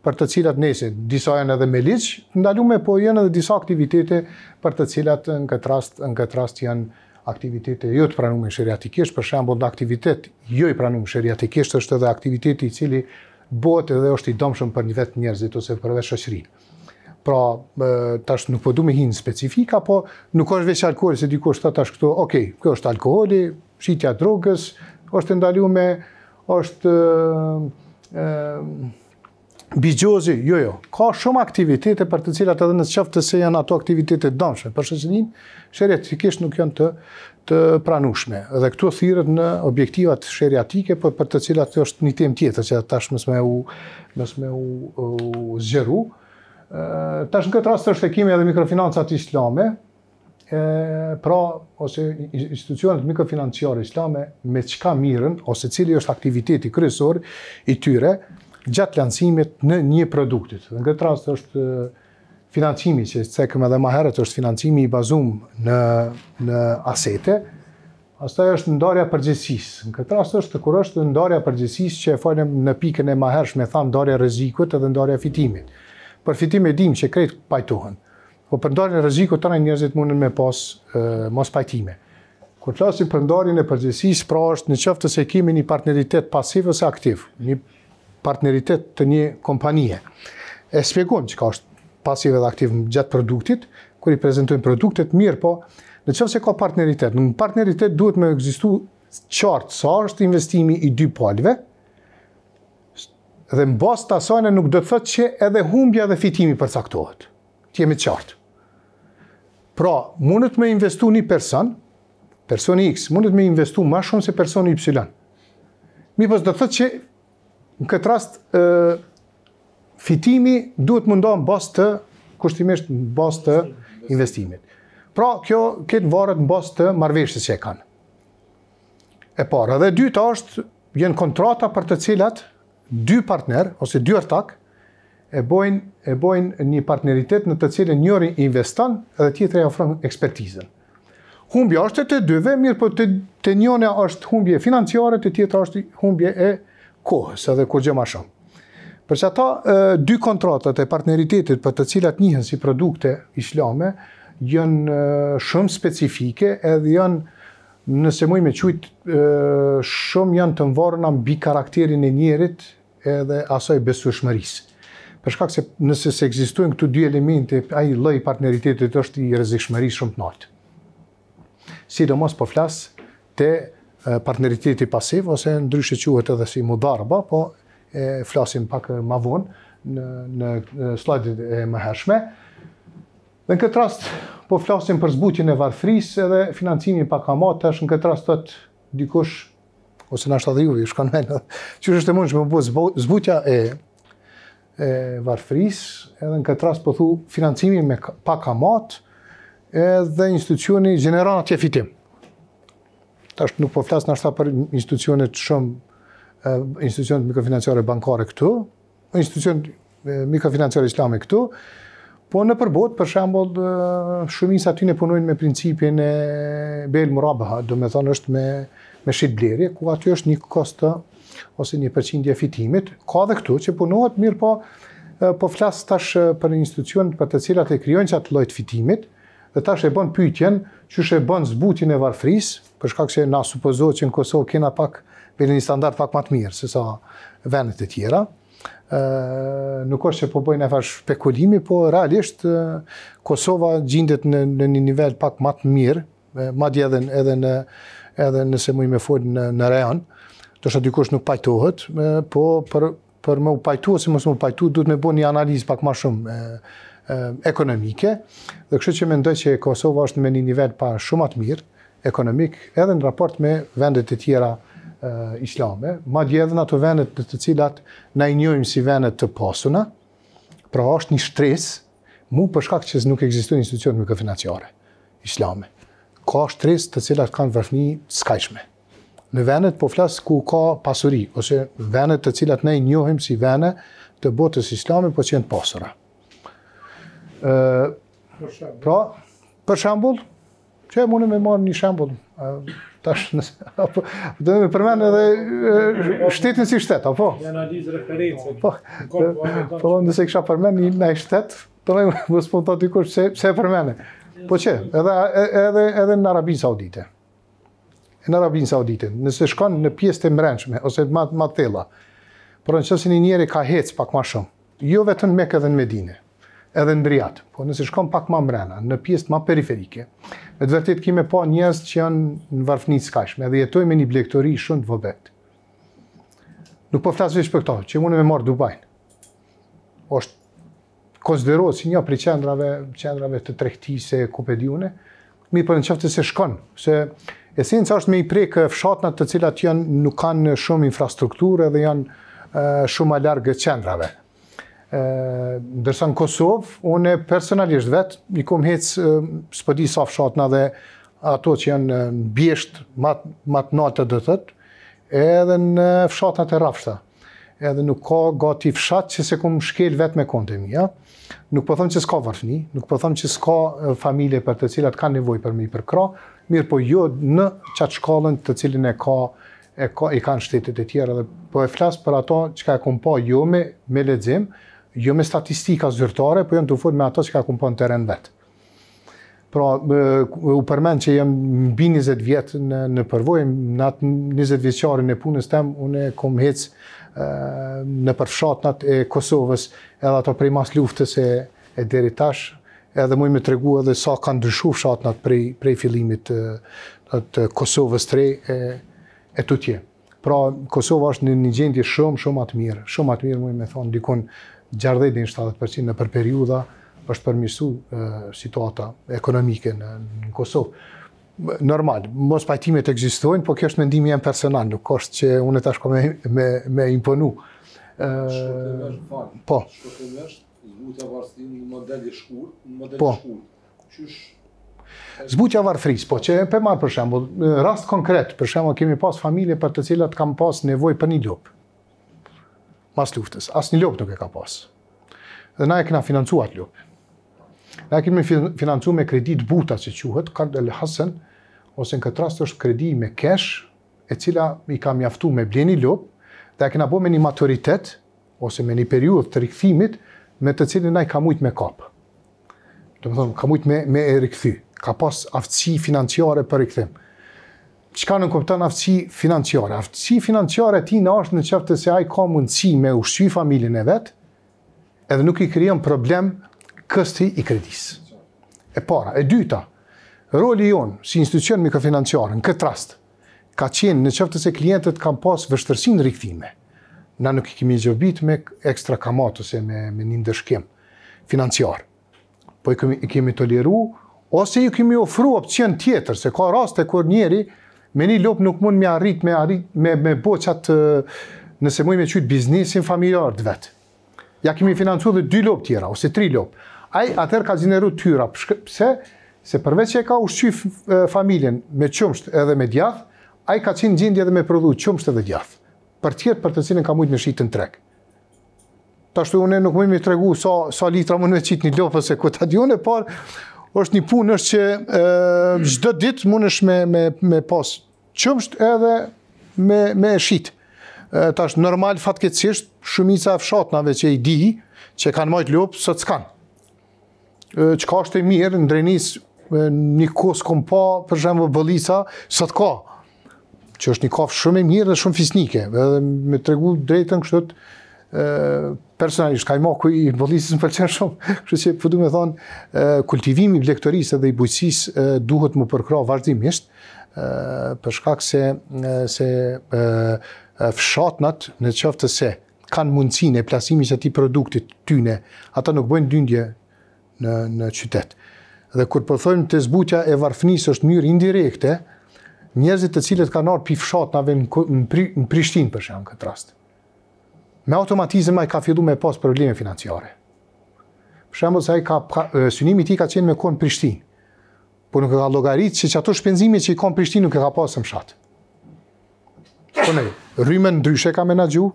për të cilat nëse disa janë edhe me liç, ndalume po janë edhe disa aktivitete për të cilat në këtë rast, në këtë rast janë aktivitete jo të pranuara shëriatikisht, për shembull, në aktivitet jo i pranuar shëriatikisht është edhe aktiviteti i cili bëhet edhe është i dëmshëm për një vetë njerëzit ose për vetë shoqërinë. Pra, tash nuk po du me hinë specifika, po nuk është veç alkooli se dikush tash këtu, okay, kjo është alkoholi, shqitja drogës, është ndalume, është bigjozi, jo jo, ka shumë aktivitete për të cilat edhe në qëftë të se janë ato aktivitete dëmshme, për shëzënin, shërjetikisht nuk janë të, të pranushme, dhe këtu thyrët në objektivat shërjetike, për, po për të cilat është një tem tjetër, që tash mësme u, mësme u, u zgjeru. Tash në këtë rast është e edhe mikrofinancat islame, e, pra, ose institucionet mikrofinanciare islame me qka mirën, ose cili është aktiviteti kryesor i tyre, gjatë lansimit në një produktit. Dhe në këtë rast është e, financimi, që të cekëm edhe maherët, është financimi i bazum në, në asete, Asta është ndarja përgjësisë. Në këtë rast është të kur është ndarja përgjësisë që e falem në pikën e maherësh me thamë ndarja rezikët edhe ndarja fitimit. Për fitimit dim që krejtë pajtohen po përndarin e rëziku të njerëzit mundën me pas mos pajtime. Kur të lasin ndarjen e përgjegjësisë, pra është në qëftë të se kimi një partneritet pasiv ose aktiv, një partneritet të një kompanije. E spjegon që ka është pasiv edhe aktiv në gjatë produktit, kur i prezentojnë produktet, mirë po, në qëftë se ka partneritet. Në partneritet duhet me ekzistojë qartë, sa është investimi i dy palve, dhe në bas të asajnë nuk do të thëtë që edhe humbja dhe fitimi përcaktohet. Ti jemi qartë. Pra, mundet me investu një person, personi X, mundet me investu ma shumë se personi Y. Mi pos do thëtë që në këtë rast fitimi duhet mundohë në bas të kushtimisht në bas të investimit. Pra, kjo këtë varet në bas të marveshës që e kanë. E parë, dhe dyta është, jenë kontrata për të cilat dy partner, ose dy artak, e bojnë, e bojnë një partneritet në të cilën njëri investan dhe tjetër e ofron ekspertizën. Humbja është të dyve, mirë për po të njënë është humbje financiare, të tjetër është humbje e kohës edhe kur gjema shumë. që ta, dy kontratët e partneritetit për të cilat njëhen si produkte islame, jënë shumë specifike edhe jënë nëse muj me qujtë shumë janë të mvarëna mbi karakterin e njerit edhe asoj besu shmërisë. Për shkak se nëse se ekzistojnë këtu dy elemente, ai lloj partneritetit është i rezikshmeri shumë të lartë. Sidomos po flas te partneriteti pasiv, ose ndryshe quhet edhe si mudarba, po e flasim pak më vonë në në e më e Dhe Në këtë rast po flasim për zbutjen e varfërisë edhe financimin pa kamatë, është në këtë rast thot dikush ose na shtadhiu vi, u shkon më. (laughs) Qysh është më shumë po zbutja e e varfris, edhe në këtë rast po thu financimi me pa kamat, edhe institucioni gjeneron atje fitim. Tash nuk po flas ndoshta për institucione të shumë institucionit mikrofinanciare bankare këtu, institucion mikrofinanciare islame këtu, po në përbot, për shembol, shumis aty në punojnë me principin e Bel Murabaha, do me thonë është me, me shqit ku aty është një kostë ose një përqindje fitimit, ka dhe këtu që punohet mirë po, po flasë tash për institucion për të cilat e kryojnë që atë fitimit, dhe tash e bën pytjen që shë e bën zbutin e varfris, për shkak se na supozo që në Kosovë kena pak për një standart pak matë mirë, se sa venet e tjera. Nuk është që po bëjnë e fash spekulimi, po realisht Kosova gjindet në, një nivel pak matë mirë, ma dje edhe, edhe, në, edhe nëse mu i me folë në, në do të dikush nuk pajtohet, po për për më u pajtu ose mos u pajtu, duhet më bëni analizë pak më shumë ekonomike. Dhe kështu që mendoj që Kosova është në një nivel pa shumë atë mirë ekonomik edhe në raport me vendet e tjera islame, ma dje edhe në ato vendet të cilat na i njojmë si vendet të pasuna, pra është një shtres, mu përshkak që nuk eksistu një institucion më këfinanciare islame. Ka shtres të cilat kanë vërfni skajshme në vendet po flas ku ka pasuri ose venet të cilat ne i njohim si vende të botës islami, po që janë pasura. pra, për shembull, që mune me marë një shembull, tash (laughs) me do edhe shtetin si shtet apo një analizë referencë po, po, po nëse kisha përmend një ndaj shtet do po, të mos po se se po çe edhe edhe edhe në Arabinë Saudite në Arabinë Saudite, nëse shkon në pjesë të mbrenqme, ose ma, ma tela, por në qësë një njeri ka hecë pak ma shumë, jo vetë në mekë edhe në Medine, edhe në Briat, por nëse shkon pak ma mrena, në pjesë ma periferike, me të vërtit kime po njës që janë në varfni të skashme, edhe jetoj me një blektori shumë të vëbet. Nuk po flasë vishë për këto, që mune me marë Dubajnë, është konsideruar si një për qendrave, qendrave të trehtise, kupediune, mi për po, në qëftë se shkon, se Esenca është me i prek eh, fshatnat të cilat janë nuk kanë shumë infrastrukturë dhe janë eh, shumë alargë qendrave. E, eh, ndërsa në Kosovë, une personalisht vetë, i kom hecë spëdi sa fshatna dhe ato që janë bjeshtë matë mat natë të dëtët, edhe në fshatënat e rafshta. Edhe nuk ka gati fshat që se kumë shkel vetë me konte mi. Ja? Nuk po që s'ka vërfni, nuk po që s'ka familje për të cilat kanë nevoj për mi përkra, mirë po jo në qatë shkallën të cilin e ka, e ka i kanë shtetit e tjera dhe po e flasë për ato që ka e kumë jo me, me ledzim, jo me statistika zyrtare, po jënë të ufur me ato që ka e pa në teren vetë. Pra, u përmen që jem mbi 20 vjetë në, në përvoj, në atë 20 vjeqare në punës tem, unë e kom hecë në përfshatnat e Kosovës edhe ato prej mas luftës e, e deri tashë, edhe mu i me të regu edhe sa kanë ndryshu fshatnat prej, prej filimit të, të Kosovës të re e, e të tje. Pra, Kosova është një, një gjendje shumë, shumë atë mirë. Shumë atë mirë, mu i me thonë, dikun 60-70% në për periuda është përmisu situata ekonomike në, Kosovë. Normal, mos pajtimet egzistojnë, po kjo është mendimi jem personal, nuk është që unë e tashko me, me, me imponu. E, Shkotimesh, po. Zbutja varë stinë në model i shkurt, në model po. i shkurt. Qysh? Zbutja varë frisë, po që për marë për shembo, rast konkret, për shembo kemi pas familje për të cilat kam pas nevoj për një ljop, Mas luftës, as një ljop nuk e ka pas. Dhe na e kena financuat atë Na e kemi financu me kredit buta që quhet, kartë dhe lehasën, ose në këtë rast është kredi me cash, e cila i kam jaftu me bleni ljop, dhe e kena bo me një maturitet, ose me një periud të rikëthimit, me të cilin na i ka mujt me kap. Do më thonë, ka mujt me, me e rikthy, Ka pas aftësi financiare për rikthim. Çka ka nën aftësi financiare? Aftësi financiare ti në ashtë në qëftë të se a i ka mundësi me ushqy familin e vetë, edhe nuk i kryon problem kësti i kredis. E para, e dyta, roli jonë si institucion mikrofinanciarë në këtë rast, ka qenë në qëftë të se klientet kam pas vështërsin rikëthime na nuk i kemi gjobit me ekstra kamat ose me, me një ndërshkem financiar. Po i kemi, i kemi toleru, ose i kemi ofru opcion tjetër, se ka raste kur njeri me një lop nuk mund me arrit, me, arrit, me, me boqat nëse mëj me qytë biznisin familjar të vetë. Ja kemi financu dhe dy lop tjera, ose tri lop. Ai atër ka zineru tyra, pëse? Se përveç e ka ushqy familjen me qumsht edhe me djath, ai ka qenë gjindje edhe me prodhu qumsht edhe djath për tjetë për të cilën ka mujtë me shqitë në trek. Ta shtu une nuk me me tregu sa, sa litra mund me qitë një lopë, se ku ta di une par është një punë është që gjdo ditë mund është me, me, me pasë qëmështë edhe me, me shqitë. Ta shtu normal fatkecisht shumica e fshatnave që i di që kanë majtë lopë, së të skanë. Që ka është e mirë, në drenisë, një kosë kom pa, për shemë, bëllisa, së të ka që është një kafë shumë e mirë dhe shumë fisnike, edhe me tregu drejtën kështët, e, personalisht, ka i maku i bëllisës më pëlqenë shumë, (laughs) kështë që përdu po me thonë, e, kultivimi i blektorisë dhe i bujësisë duhet më përkra vazhdimisht, përshkak se, se fshatnat në qëftë se kanë mundësin e plasimi që ti produktit tyne, ata nuk bëjnë dyndje në, në qytetë. Dhe kur përthojmë po të zbutja e varfnisë është mjërë indirekte, njerëzit të cilët kanë ardhur pifshat në, në, në Prishtin për shkak këtë rast. Me automatizëm ai ka fjedu me pas probleme financiare. Për shemë se a i ka, ka synimi ti ka qenë me konë Prishtin. Po nuk e ka llogaritë që që ato shpenzimi që i konë Prishtin nuk e ka pasë më shatë. Po ne, rrymën ndryshe ka menagju,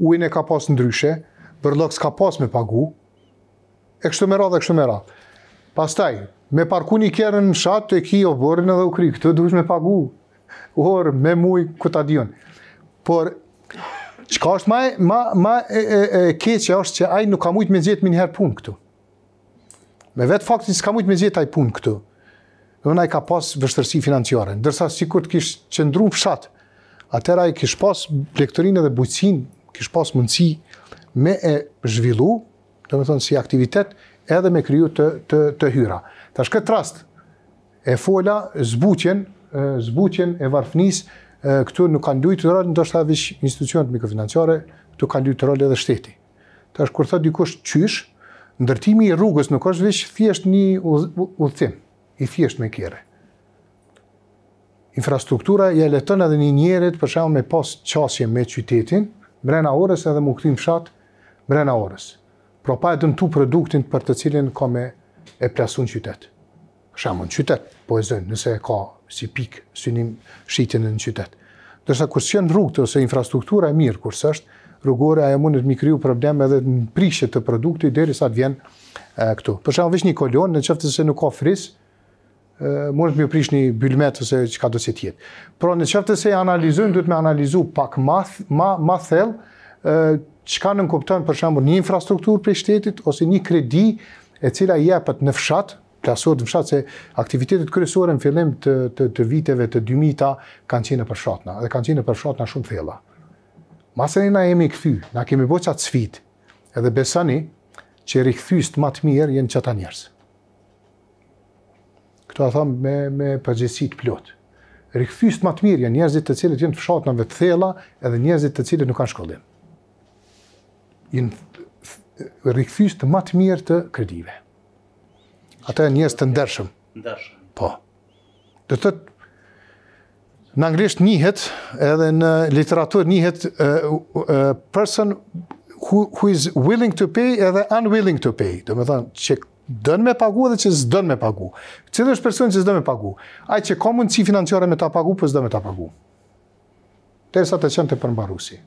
ujën e ka pasë ndryshe, bërlok ka pasë me pagu, e kështu me radhë, e kështu me radhë. Pastaj, me parku një kjerën në shatë, të ki o borën edhe u kri, këtë duhet me pagu, orë, me muj, këtë adion. Por, qka është ma, ma, e, e, është që ajë nuk ka mujtë me zjetë minëherë punë këtu. Me vetë faktin s'ka mujtë me zjetë ajë punë këtu. Dhe unë ajë ka pas vështërsi financiare. Ndërsa si kur të kishë qëndru në shatë, atëra ajë kishë pas lektorinë dhe bujtësin, kishë pas mundësi me e zhvillu, dhe me thonë si aktivitetë, edhe me kryu të, të, të hyra. Ta shkët trast, e fola zbutjen, zbutjen e varfnis, këtu nuk kanë lujtë të rolë, ndoshta vish institucionet mikrofinanciare, këtu kanë lujtë të rolë edhe shteti. Ta shkër thot dikush qysh, ndërtimi i rrugës nuk është vish thjesht një udhëtim, i thjesht me kjere. Infrastruktura i eleton edhe një njerit, për shumë me pas qasje me qytetin, mrena orës edhe më këtim fshat, mrena orës. Pra pa e dëmtu produktin për të cilin ka me e plasun qytet. Shemën qytet, po e zënë, nëse e ka si pik, synim shqitin në qytet. Dërsa kërës qënë rrugë të ose infrastruktura e mirë, kërës është, rrugore aja mundet mi kryu probleme edhe në prishe të produkti, dheri sa të vjen këtu. Për shemën vish një kolon, në qëftë se nuk ka fris, e, mundet mi prish një bylmet ose që ka do se tjetë. Pra në qëftë se analizujnë, duhet me analizu pak ma, ma, thellë, qka në nënkuptojnë për shambur një infrastruktur për shtetit, ose një kredi e cila jepët në fshat, plasot në fshat, se aktivitetet kërësore në fillim të, viteve të 2000 ta kanë qenë për shatna, dhe kanë qenë për shatna shumë thella. Masën e na jemi këthy, na kemi bo qatë edhe besani që e rikëthys të matë mirë jenë qëta njerës. Këto a thamë me, me përgjësit plot. Rikëthyst të matë mirë jenë njerëzit të cilët jenë të vetë të edhe njerëzit të cilët nuk kanë shkollim jenë rikëfysh të matë mirë të kredive. Ata e njerës të ndërshëm. Ndërshëm. Po. Dhe të të në anglisht njëhet, edhe në literatur njëhet, person who is willing to pay edhe unwilling to pay. Dhe me thonë, që dënë me pagu edhe që zdënë me pagu. Që është person që zdënë me pagu. Ajë që ka mundë financiare me ta pagu, për po zdënë me ta pagu. Tërësa të qënë të përmbarusi.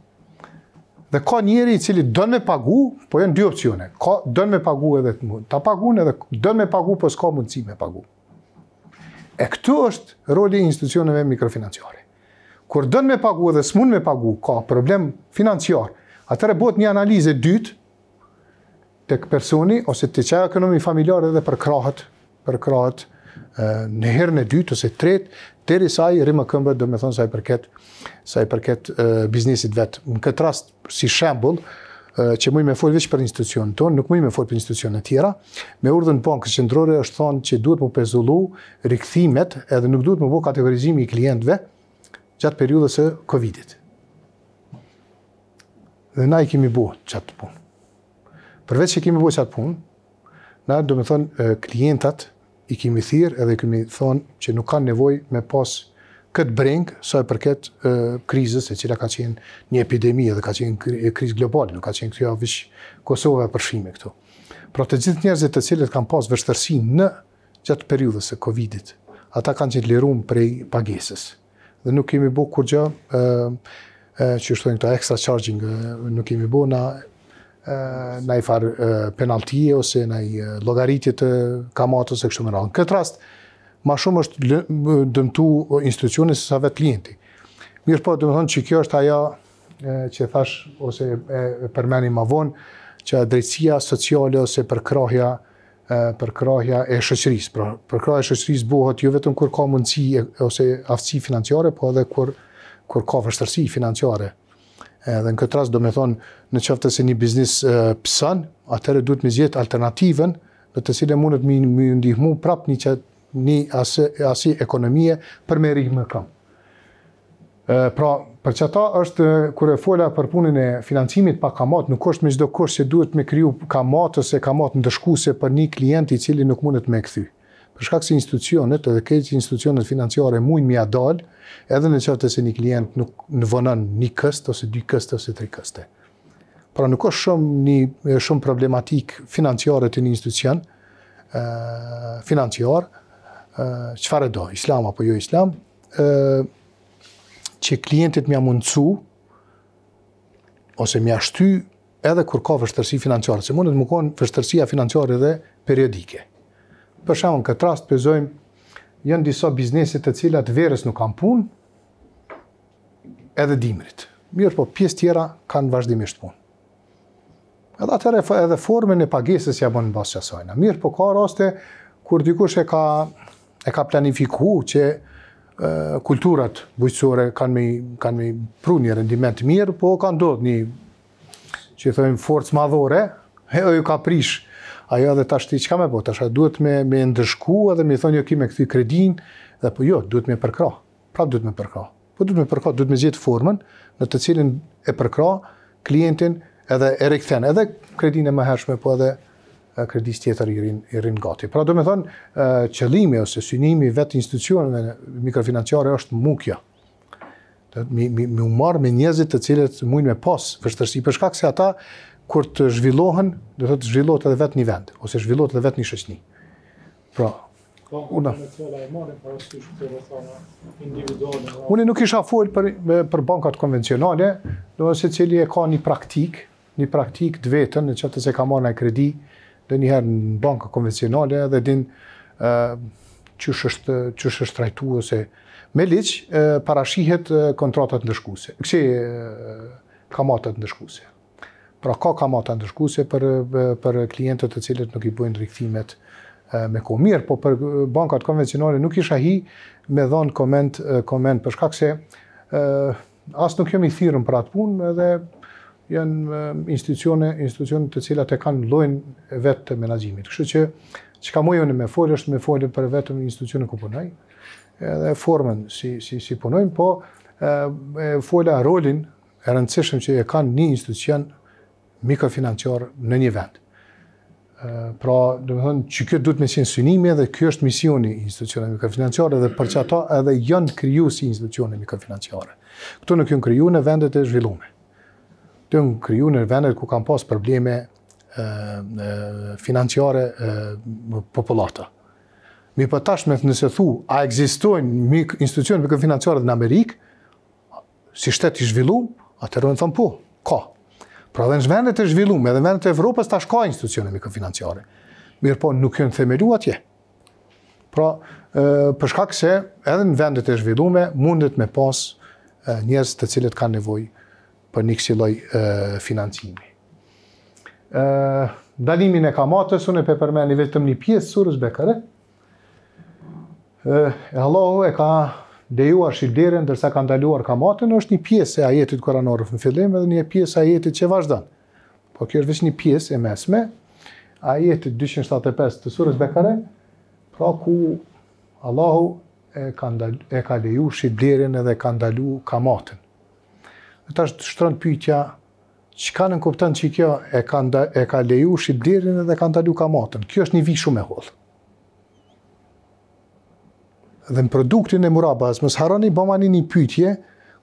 Dhe ka njeri i cili dën me pagu, po janë dy opcione. Ka dën me pagu edhe të mund. Ta pagun edhe dën me pagu, po s'ka mundësi me pagu. E këtu është roli i institucioneve mikrofinanciare. Kur dën me pagu edhe s'mun me pagu, ka problem financiar. e bot një analizë dytë të këpersoni, ose të qaj ekonomi familjarë edhe për krahët, për krahët, në herën e dytë ose tretë, deri sa i rrimë këmbët, do me thonë, sa i përket, sa i përket biznesit vetë. Në këtë rast, si shembul, që mëjë me folë vishë për institucionën tonë, nuk mëjë me folë për institucionën e tjera, me urdhën bankës qëndrore është thonë që duhet më pezullu rikëthimet edhe nuk duhet më bo kategorizimi i klientve gjatë periudës e Covidit. Dhe na i kemi bo qatë punë. Përveç që kemi bo qatë punë, na do me thonë klientat i kemi thirë edhe i kemi thonë që nuk kanë nevoj me pas këtë brengë sa e përket krizës e cila ka qenë një epidemi edhe ka qenë krizë globali, nuk ka qenë këtë javish Kosova e përshime këtu. Pra të gjithë njerëzit të cilët kanë pas vështërsi në gjatë periudës e Covidit, ata kanë qenë lirum prej pagesës. Dhe nuk kemi bu kur gjë, që është këta extra charging, nuk kemi bu, na në i farë penaltije ose në i logaritje të kamatës e kështë më rrallë. Në këtë rast, ma shumë është dëmtu institucionit së sa vetë klienti. Mirë po, dëmë thonë që kjo është aja që thash ose e përmeni ma vonë, që drejtsia sociale ose përkrahja përkrahja e shëqëris. Pra, përkrahja e shëqëris bëhet ju jo vetëm kur ka mundësi ose aftësi financiare, po edhe kur ka vështërsi financiare. Edhe në këtë rast do me thonë në qëftë se një biznis pësën, atërë duhet të me zjetë alternativen dhe të si mundet me ndihmu prap një që një asë ekonomie për me rihë më kam. Pra, për që ta është kërë fola për punën e financimit pa kamat, nuk është me zdo kështë që duhet me kryu kamatës e kamatë ndëshkuse për një klienti cili nuk mundet me këthy për shkak se institucionet edhe këto institucionet financiare mujnë mi dal, edhe në qoftë se një klient nuk në vonon një këst ose dy këst ose tri këste. Pra nuk është shumë një shumë problematik financiare të një institucion ë financiar ë çfarë do, Islam apo jo Islam, ë që klientit më mundsu ose më shty edhe kur ka vështërsi financiare, se mundet të më konë vështërsia financiare dhe periodike për shkak në këtë rast pezojm janë disa biznese të cilat verës nuk kanë punë edhe dimrit. Mirë po, pjesë tjera kanë vazhdimisht punë. Edhe atëre edhe formën e pagesës ja bënë në basë qësajna. Mirë po, ka raste kur dikush e ka, e ka planifiku që kulturat bujqësore kanë me, kanë pru një rendiment mirë, po ka ndodhë një që i thëmë forcë madhore, e o ju ka prishë ajo edhe tash qka çka më bë, tash duhet me ndërshku ndëshku edhe më thonë jo kimë këthi kredin dhe po jo, duhet me përkra. prapë duhet me përkra. Po duhet me përkra, duhet me gjetë formën në të cilën e përkra klientin edhe e rikthen edhe kredin e mëhershme po edhe kredis tjetër i rin, i rin gati. Pra do me thonë, qëlimi ose synimi vetë institucionëve mikrofinanciare është mukja. Të, mi, umarë me njëzit të cilët mujnë me pas vështërsi, përshkak se ata kur të zhvillohen, do thotë zhvillohet edhe vetë një vend, ose zhvillohet edhe vetë një shëqni. Pra, unë... Unë nuk isha full për, për bankat konvencionale, do se cili e ka një praktik, një praktik të vetën, në qëtë se ka marrë në kredi, dhe njëherë në banka konvencionale, dhe din uh, qësh është, është trajtu, ose me liç uh, parashihet uh, kontratat ndëshkuese. kësi uh, kamatat ndëshkuese. Pra ka kamata ndërshkuese për për klientët të cilët nuk i bëjnë rikthimet me ku mirë, po për bankat konvencionale nuk isha hi me dhon koment koment për shkak se as nuk jemi thirrën për atë punë edhe janë institucione institucione të cilat e kanë lojnë vetë të menaxhimit. Kështu që çka më e me folë është me folë për vetëm institucionin ku punoj. Edhe formën si si si punojmë, po e, a rolin e rëndësishëm që e kanë një institucion mikrofinancior në një vend. Pra, dhe me thonë, që kjo dhëtë me qenë synimi edhe kjo është misioni institucionet mikrofinanciare dhe për që ata edhe janë kryu si institucionet mikrofinanciare. Këtu në jënë në kryu në vendet e zhvillume. Të jënë kryu në vendet ku kam pas probleme financiare populata. Mi për po tashme nëse thu, a egzistojnë institucionet mikrofinanciare dhe në Amerikë, si shtetë i zhvillume, atërë me thonë po, ka, Pra dhe në vendet e zhvillume, edhe në vendet e Evropës ta shkoj institucione mikrofinanciare. Mirë po, nuk jënë themelu atje. Pra, përshka këse, edhe në vendet e zhvillume, mundet me pas njerës të cilët ka nevoj për një kësiloj financimi. Dalimin e kamatës, unë e përmeni vetëm një pjesë surës bekare. E halohu e ka lejuar shilderen dërsa ka ndaluar kamatin, është një pjesë e ajetit kuranorëf në fillim edhe një pjesë e ajetit që vazhdan. Po kjo është vështë një pjesë e mesme, ajetit 275 të surës Bekare, pra ku Allahu e ka, ndal, e ka leju shilderen edhe ka ndalu kamatin. Dhe ta është shtronë pyjtja, që ka nënkuptan që kjo e ka, e ka leju shilderen edhe ka ndalu kamatin. Kjo është një vishu me hollë dhe në produktin e murabas, mos harroni bëmani një pytje,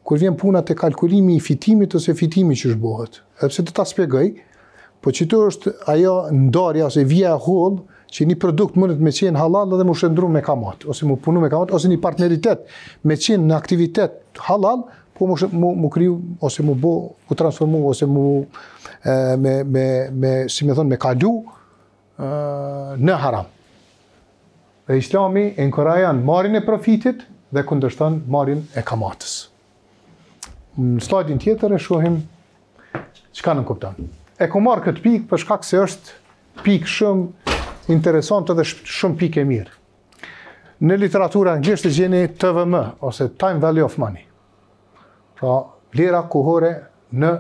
kur vjen puna te kalkulimi i fitimit ose fitimi që shbohet, Sepse do ta shpjegoj, po të është ajo ndarja ose via e hull që një produkt mundet me qenë halal dhe më shëndru me kamat, ose më punu me kamat, ose një partneritet me qenë në aktivitet halal, po më, më, kriju, ose më bo, më transformu, ose më, me, me, me, si me thonë, me kalu në haram dhe islami inkurajan marrin e profitit dhe kundërshton marrin e kamatës. Në slajdin tjetër e shohim qka në kuptan. E ku marrë këtë pikë për shkak se është pikë shumë interesantë dhe shumë pikë e mirë. Në literatura anglisht e gjeni TVM, ose Time Value of Money. Pra, vlera kohore në,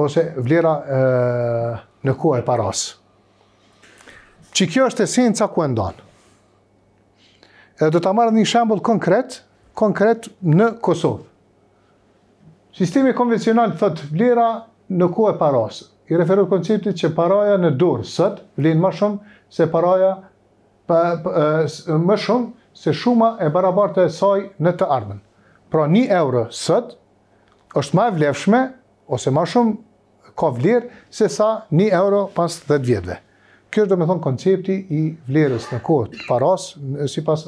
ose vlera në kohë e parasë. Që kjo është esenca ku e ndonë. Dhe do të marrë një shembull konkret, konkret në Kosovë. Sistemi konvencional të thëtë vlira në ku e parasë. I referu konceptit që paraja në dorë sëtë vlinë më shumë se paraja më shumë se shuma e barabartë e saj në të ardhmen. Pra një euro sëtë është më e vlefshme ose më shumë ka vlirë se sa një euro pas 10 vjetëve. Kjo është do me thonë koncepti i vlerës në kohët paras, si pas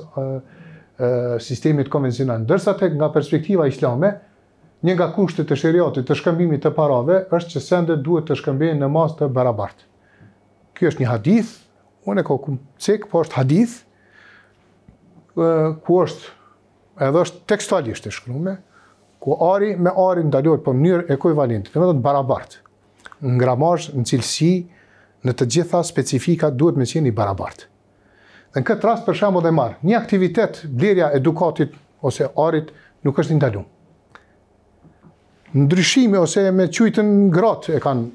sistemit konvencional. Ndërsa tek nga perspektiva islame, një nga kushtet të shëriatit të shkëmbimit të parave, është që sendet duhet të shkëmbejnë në mas të barabartë. Kjo është një hadith, unë e ko këmë cekë, po është hadith, ku është edhe është tekstualisht të shkënume, ku ari me ari ndalojt, po mënyrë e kojvalentë, të me dhëtë barabartë, në gramash, në cilësi, në cilësi, në të gjitha specifikat duhet me qeni barabartë. Dhe në këtë rast për shambo dhe marë, një aktivitet, blirja edukatit ose arit nuk është një ndalumë. ndryshime ose me qujtën gratë e kanë,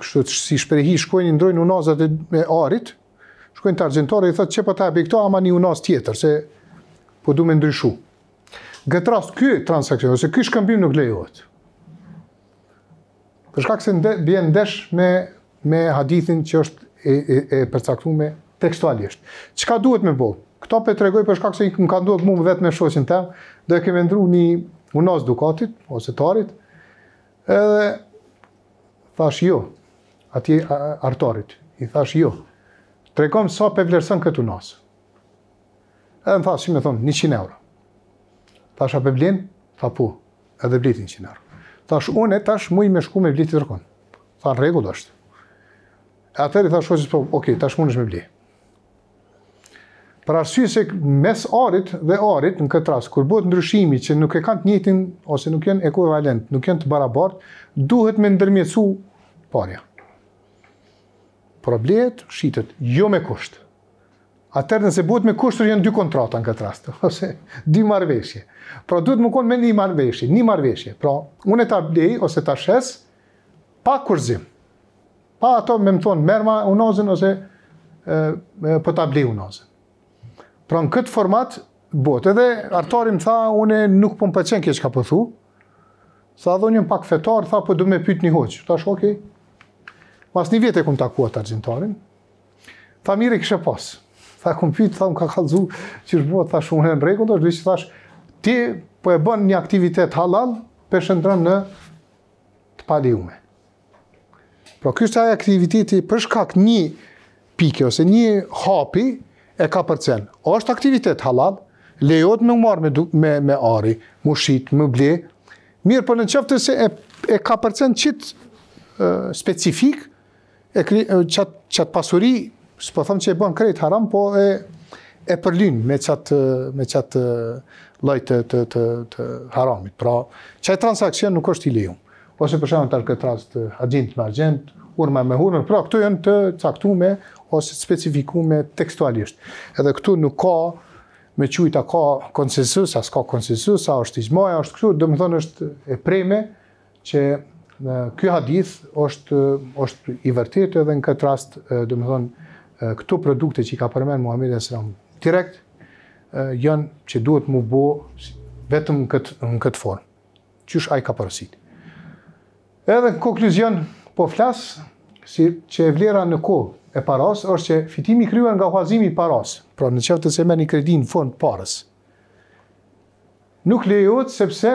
kështu si si shperihi shkojnë i ndrojnë unazat e arit, shkojnë të argjentore i thëtë që përta po e për këto ama një unaz tjetër, se po du me ndryshu. Gëtë rast, kjo transakcion, ose kjo shkëmbim nuk lejohet. Përshka këse bjenë ndesh me me hadithin që është e, e, e përcaktuar me tekstualisht. Çka duhet me bo? Këto të tregoj për shkak se i ka duhet mua vetëm me shoqin tëm, do e kemë ndruar një unos dukatit ose tarit. Edhe thash jo. Ati artorit i thash jo. trekom sa pe vlerëson këtë unos. Edhe më thash si më thon 100 euro. Thash a pe blin? Tha po, Edhe bliti 100 euro. Thash unë tash i me shku me bliti dërkon. Tha rregull është. Atëherë tha shoqës, po, ok, tash mundesh me blej. Për arsye se mes orit dhe orit në këtë rast, kur bëhet ndryshimi që nuk e kanë të njëjtin ose nuk janë ekuivalent, nuk janë të barabartë, duhet me ndërmjetësu parja. Problemet shitet jo me kusht. Atëherë nëse bëhet me kusht, janë dy kontrata në këtë rast, (laughs) ose dy marveshje. Pra duhet më konë me një marveshje, një marveshje. Pra unë ta blej ose ta shes pa kurzim pa ato me më thonë merma unazën ose për e, potabli unozën. Pra në këtë format, bot, edhe artari më tha, une nuk po më pëqen kje që ka përthu, sa dhe një pak fetar, tha, po du me pyt një hoqë, ta shë Mas një vjetë e kumë takua të argjintarin, tha mire kështë pasë, tha kumë pyt, tha më ka kalzu, që shë bot, tha shumë në mbrekullë, është dhe që thash, ti po e bën një aktivitet halal, për shëndrën në të paliume. Pra ky është aktiviteti për shkak një pike ose një hapi e ka përcen. O është aktivitet halal, lejohet me marr me me më ari, më ble. Mirë, po në qoftë se e, ka përcen çit specifik qatë pasuri, çat pasuri, thëmë them që e bën krejt haram, po e e përlyn me çat me çat lloj të, të të haramit. Pra, çaj transaksion nuk është i lejuar ose për shembull tash të rast argjent me argjent, urma me hurme, pra këtu janë të caktume ose të specifikume tekstualisht. Edhe këtu nuk ka me qujta ka konsensus, as ka konsensus, a është izmaja, është këtu, dëmë më është e preme që kjo hadith është, është i vërtit, edhe në këtë rast, dëmë më këtu produkte që i ka përmenë Muhammed e Sram direkt, janë që duhet mu bo vetëm në këtë, në këtë formë. Qysh a i ka përësit. Edhe në konkluzion, po flas si që e vlera në kohë e paras është që fitimi kryuar nga huazimi i paras. Pra në qoftë se merrni kredi në fond parës. Nuk lejohet sepse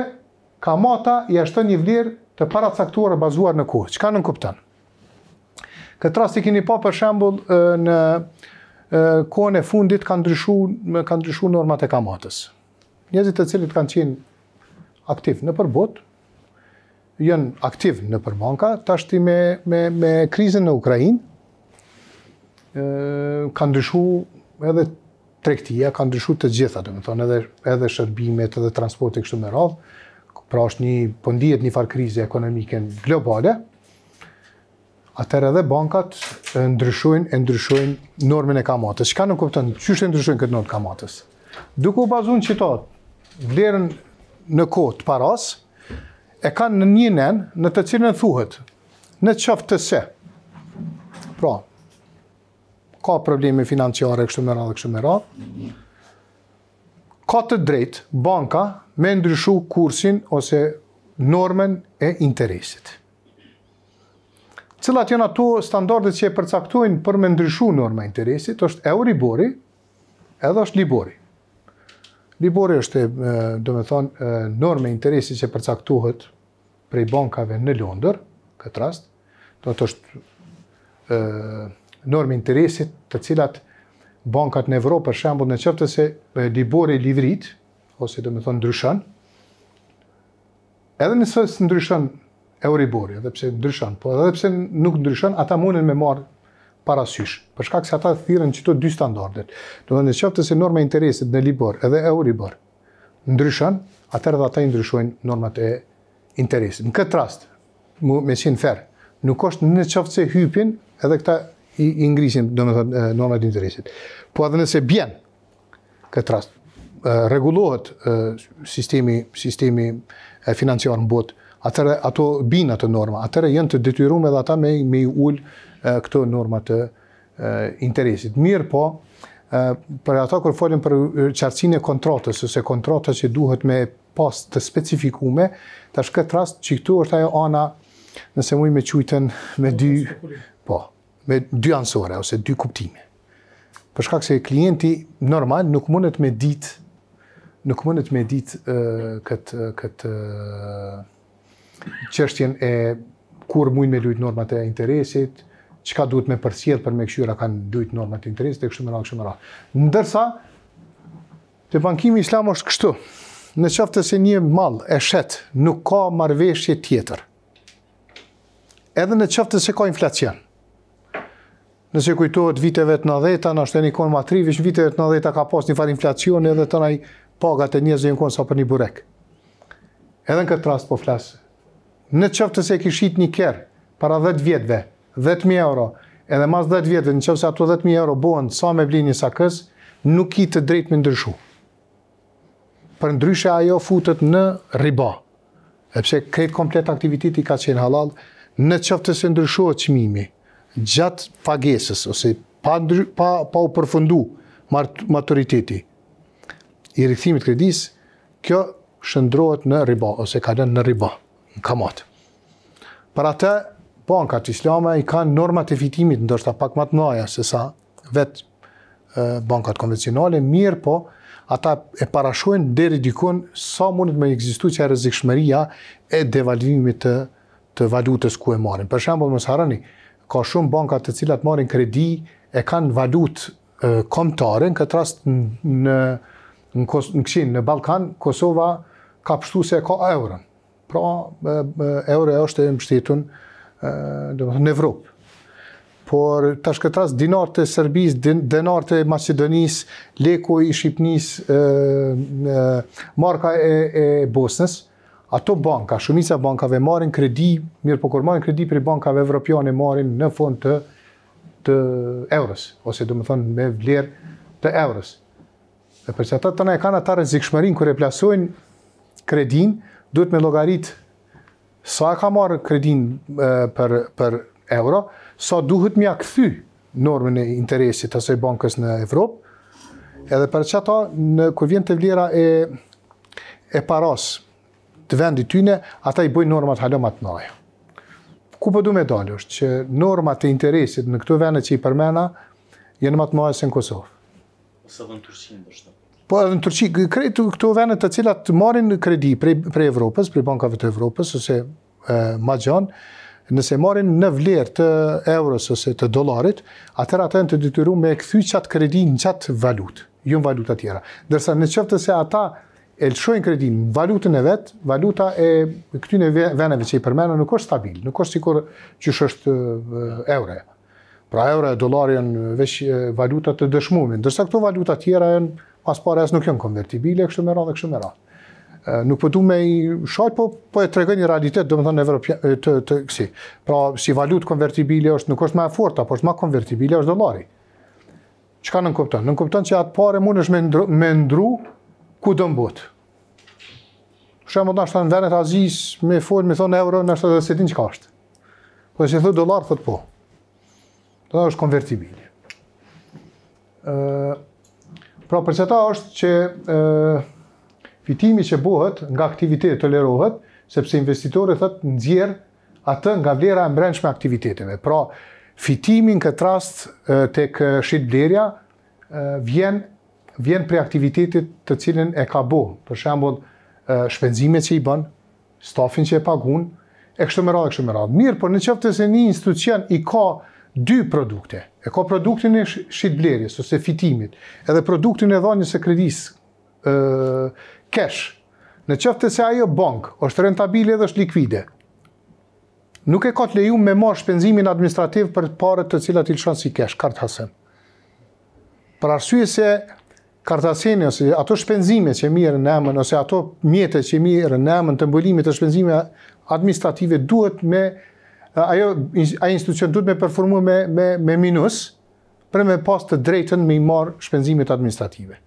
kamata jashtë një vlerë të paracaktuar bazuar në kohë. Çka nën kupton? Këtë rast të keni pa për shembull në kohën e fundit kanë ndryshuar kanë ndryshuar normat e kamatës. Njerëzit të cilët kanë qenë aktiv në përbot, jenë aktiv në përbanka, tashti me, me, me krizën në Ukrajin, e, ka ndryshu edhe trektia, ka ndryshu të gjitha, dhe thonë, edhe, edhe shërbimet, edhe transporti kështu me radhë, pra është një, pëndijet po një farë krizë ekonomike globale, atër edhe bankat e ndryshojnë, e ndryshojnë normën e kamatës. Shka në kuptën, që shë ndryshojnë këtë normën e kamatës? Dukë u bazun që ta, vlerën në kohë të parasë, e kanë në një nenë në të cilën thuhet, në qëftë të se. Pra, ka probleme financiare, kështu më radhë, kështu më radhë. Ka të drejtë banka me ndryshu kursin ose normen e interesit. Cëllat janë ato standardet që e përcaktojnë për me ndryshu norma interesit, është euribori edhe është libori. Libori është, do me thonë, norme interesi që përcaktuhet prej bankave në Londër, këtë rast, do të është norme interesit të cilat bankat në Evropë, për shembull, në çoftë se libori livrit ose do të thonë ndryshon. Edhe nëse ndryshon Euribori, edhe pse ndryshon, po edhe pse nuk ndryshon, ata mundën me marë, parasysh, përshka shkak se ata që të dy standardet. Do dhe në qëftë se norma interesit në Libor edhe e Uribor ndryshën, atër dhe ata i ndryshojnë normat e interesit. Në këtë rast, me sinë fer, nuk është në qëftë se hypin edhe këta i ngrisin, do me thënë, normat e interesit. Po edhe nëse bjen këtë rast, regulohet sistemi financiar në bot, atër dhe ato bina të norma, atër dhe jenë të detyrume dhe ata me i ullë këto normat të interesit. Mirë po, për ato kërë folim për e kontratës, ose kontratës që duhet me pas të specifikume, të është këtë rast që këtu është ajo ana, nëse mujë me qujten me dy, po, me dy ansore, ose dy kuptime. Përshka këse klienti normal nuk mundet me dit, nuk mundet me dit këtë qështjen e kur mujnë me lujtë normat e interesit, çka duhet me përsjell për me këshyra kanë dyt normat interes të kështu më radh kështu më radh. Ndërsa te bankimi islam është kështu. Në qoftë se një mall e shet nuk ka marrveshje tjetër. Edhe në qoftë se ka inflacion. Nëse kujtohet viteve të nëdheta, në është e një konë matri, vishë viteve të nëdheta ka pas një farë inflacion edhe të nëjë pagat e njëzë e një konë sa për një burek. Edhe në këtë rast po flasë. Në qëftë se e kishit një kerë, para 10 vjetëve, 10.000 euro, edhe mas 10 vjetët, në qëfëse ato 10.000 euro bohen sa me blini një sakës, nuk i të drejtë me ndryshu. Për ndryshe ajo futët në riba, epse kretë komplet aktiviteti ka qenë halal, në qëfë të se ndryshu o qmimi, gjatë pagesës, ose pa u përfundu maturiteti i rikëthimit kredis, kjo shëndrojët në riba, ose ka në në riba, në kamatë. Për atë, banka që islame i ka normat e fitimit, ndoshta pak të mëdha se sa vetë bankat konvencionale, mirë po, ata e parashojnë dhe redikon sa mundet me egzistu që e rezikshmeria e devalimit të të valutës ku e marrin. Për shembol, mësë harani, ka shumë bankat të cilat marrin kredi e kanë valutë komtare, në këtë rast në këshinë, në Balkan, Kosova ka pështu se ka eurën. Pra, eurë e është e pështetun në Evropë. Por tash shkëtras rast dinar të Serbisë, dinar të Maqedonisë, leku i Shqipnisë, marka e, e Bosnës, ato banka, shumica bankave marrin kredi, mirë po kur marrin kredi për bankave evropiane marrin në fond të të eurës, ose do më thonë me vlerë të eurës. Dhe përse ata të e kanë ata rëzikshmërin kër e plasojnë kredin, duhet me logaritë sa ka marë kredin për, për euro, sa duhet mja këthy normën e interesit të asoj bankës në Evropë, edhe për që ta, në kur vjen të vlera e, e paras të vendit tyne, ata i bojnë normat halomat në aja. Ku për po du me dalë është që normat e interesit në këtu vene që i përmena, jenë matë në se në Kosovë. Së dhe në Turqinë, dështë? Po edhe në Turqi, kretu këto venet të cilat të marin kredi prej, prej Evropës, prej bankave të Evropës, ose e, ma gjanë, nëse marin në vlerë të eurës ose të dolarit, atër atër në të dytyru me këthy qatë kredi në qatë valutë, ju jo në valutë atjera. Dërsa në qëftë se ata e lëshojnë kredi në valutën e vetë, valuta e këtyne veneve që i përmenë nuk është stabil, nuk është sikur që është eurë. Pra eure, dolarin, veç valutat të dëshmumin. Dërsa këto valutat tjera janë pas asë nuk janë konvertibile, kështu më radhë dhe kështu më radhë. Nuk përdu me i shajt, po, po e tregoj një realitet, do më thënë evropian, të, të kësi. Pra, si valut konvertibile është, nuk është ma e forta, po është ma konvertibile është dolari. Qka në nënkupton? Nënkupton që atë pare mund është me ndru, ku do mbut. Shë e më të në venet aziz, me fojnë, me thonë euro, në është se din është. Po dhe që thë dolar, po. Do është konvertibile. Pra për ta është që fitimi që bëhet nga aktivitet të lerohet, sepse investitorët thët nëzjerë atë nga vlera e mbrenqme aktiviteteve. Pra fitimin këtë rast të këshit blerja vjen, vjen pre aktivitetit të cilin e ka bohë, Për shembol, shpenzimet që i bën, stafin që e pagun, e kështë më radhë, e kështë radhë. Mirë, por në qëftë se një institucion i ka dy produkte – e ka produktin e shqitblerjes, ose fitimit, edhe produktin e dhanjës e kredis, cash, në qëftë të se ajo bank, është rentabile dhe është likvide, nuk e ka të leju me marr shpenzimin administrativ për parët të cilat i lëshonë si cash, kartë hasen. Për arsye se kartë ose ato shpenzime që mirë në emën, ose ato mjetët që mirë në emën të mbulimit të shpenzime administrative, duhet me ajo ai institucion duhet me performu me me me minus për me pas të drejtën me i marr shpenzimet administrative.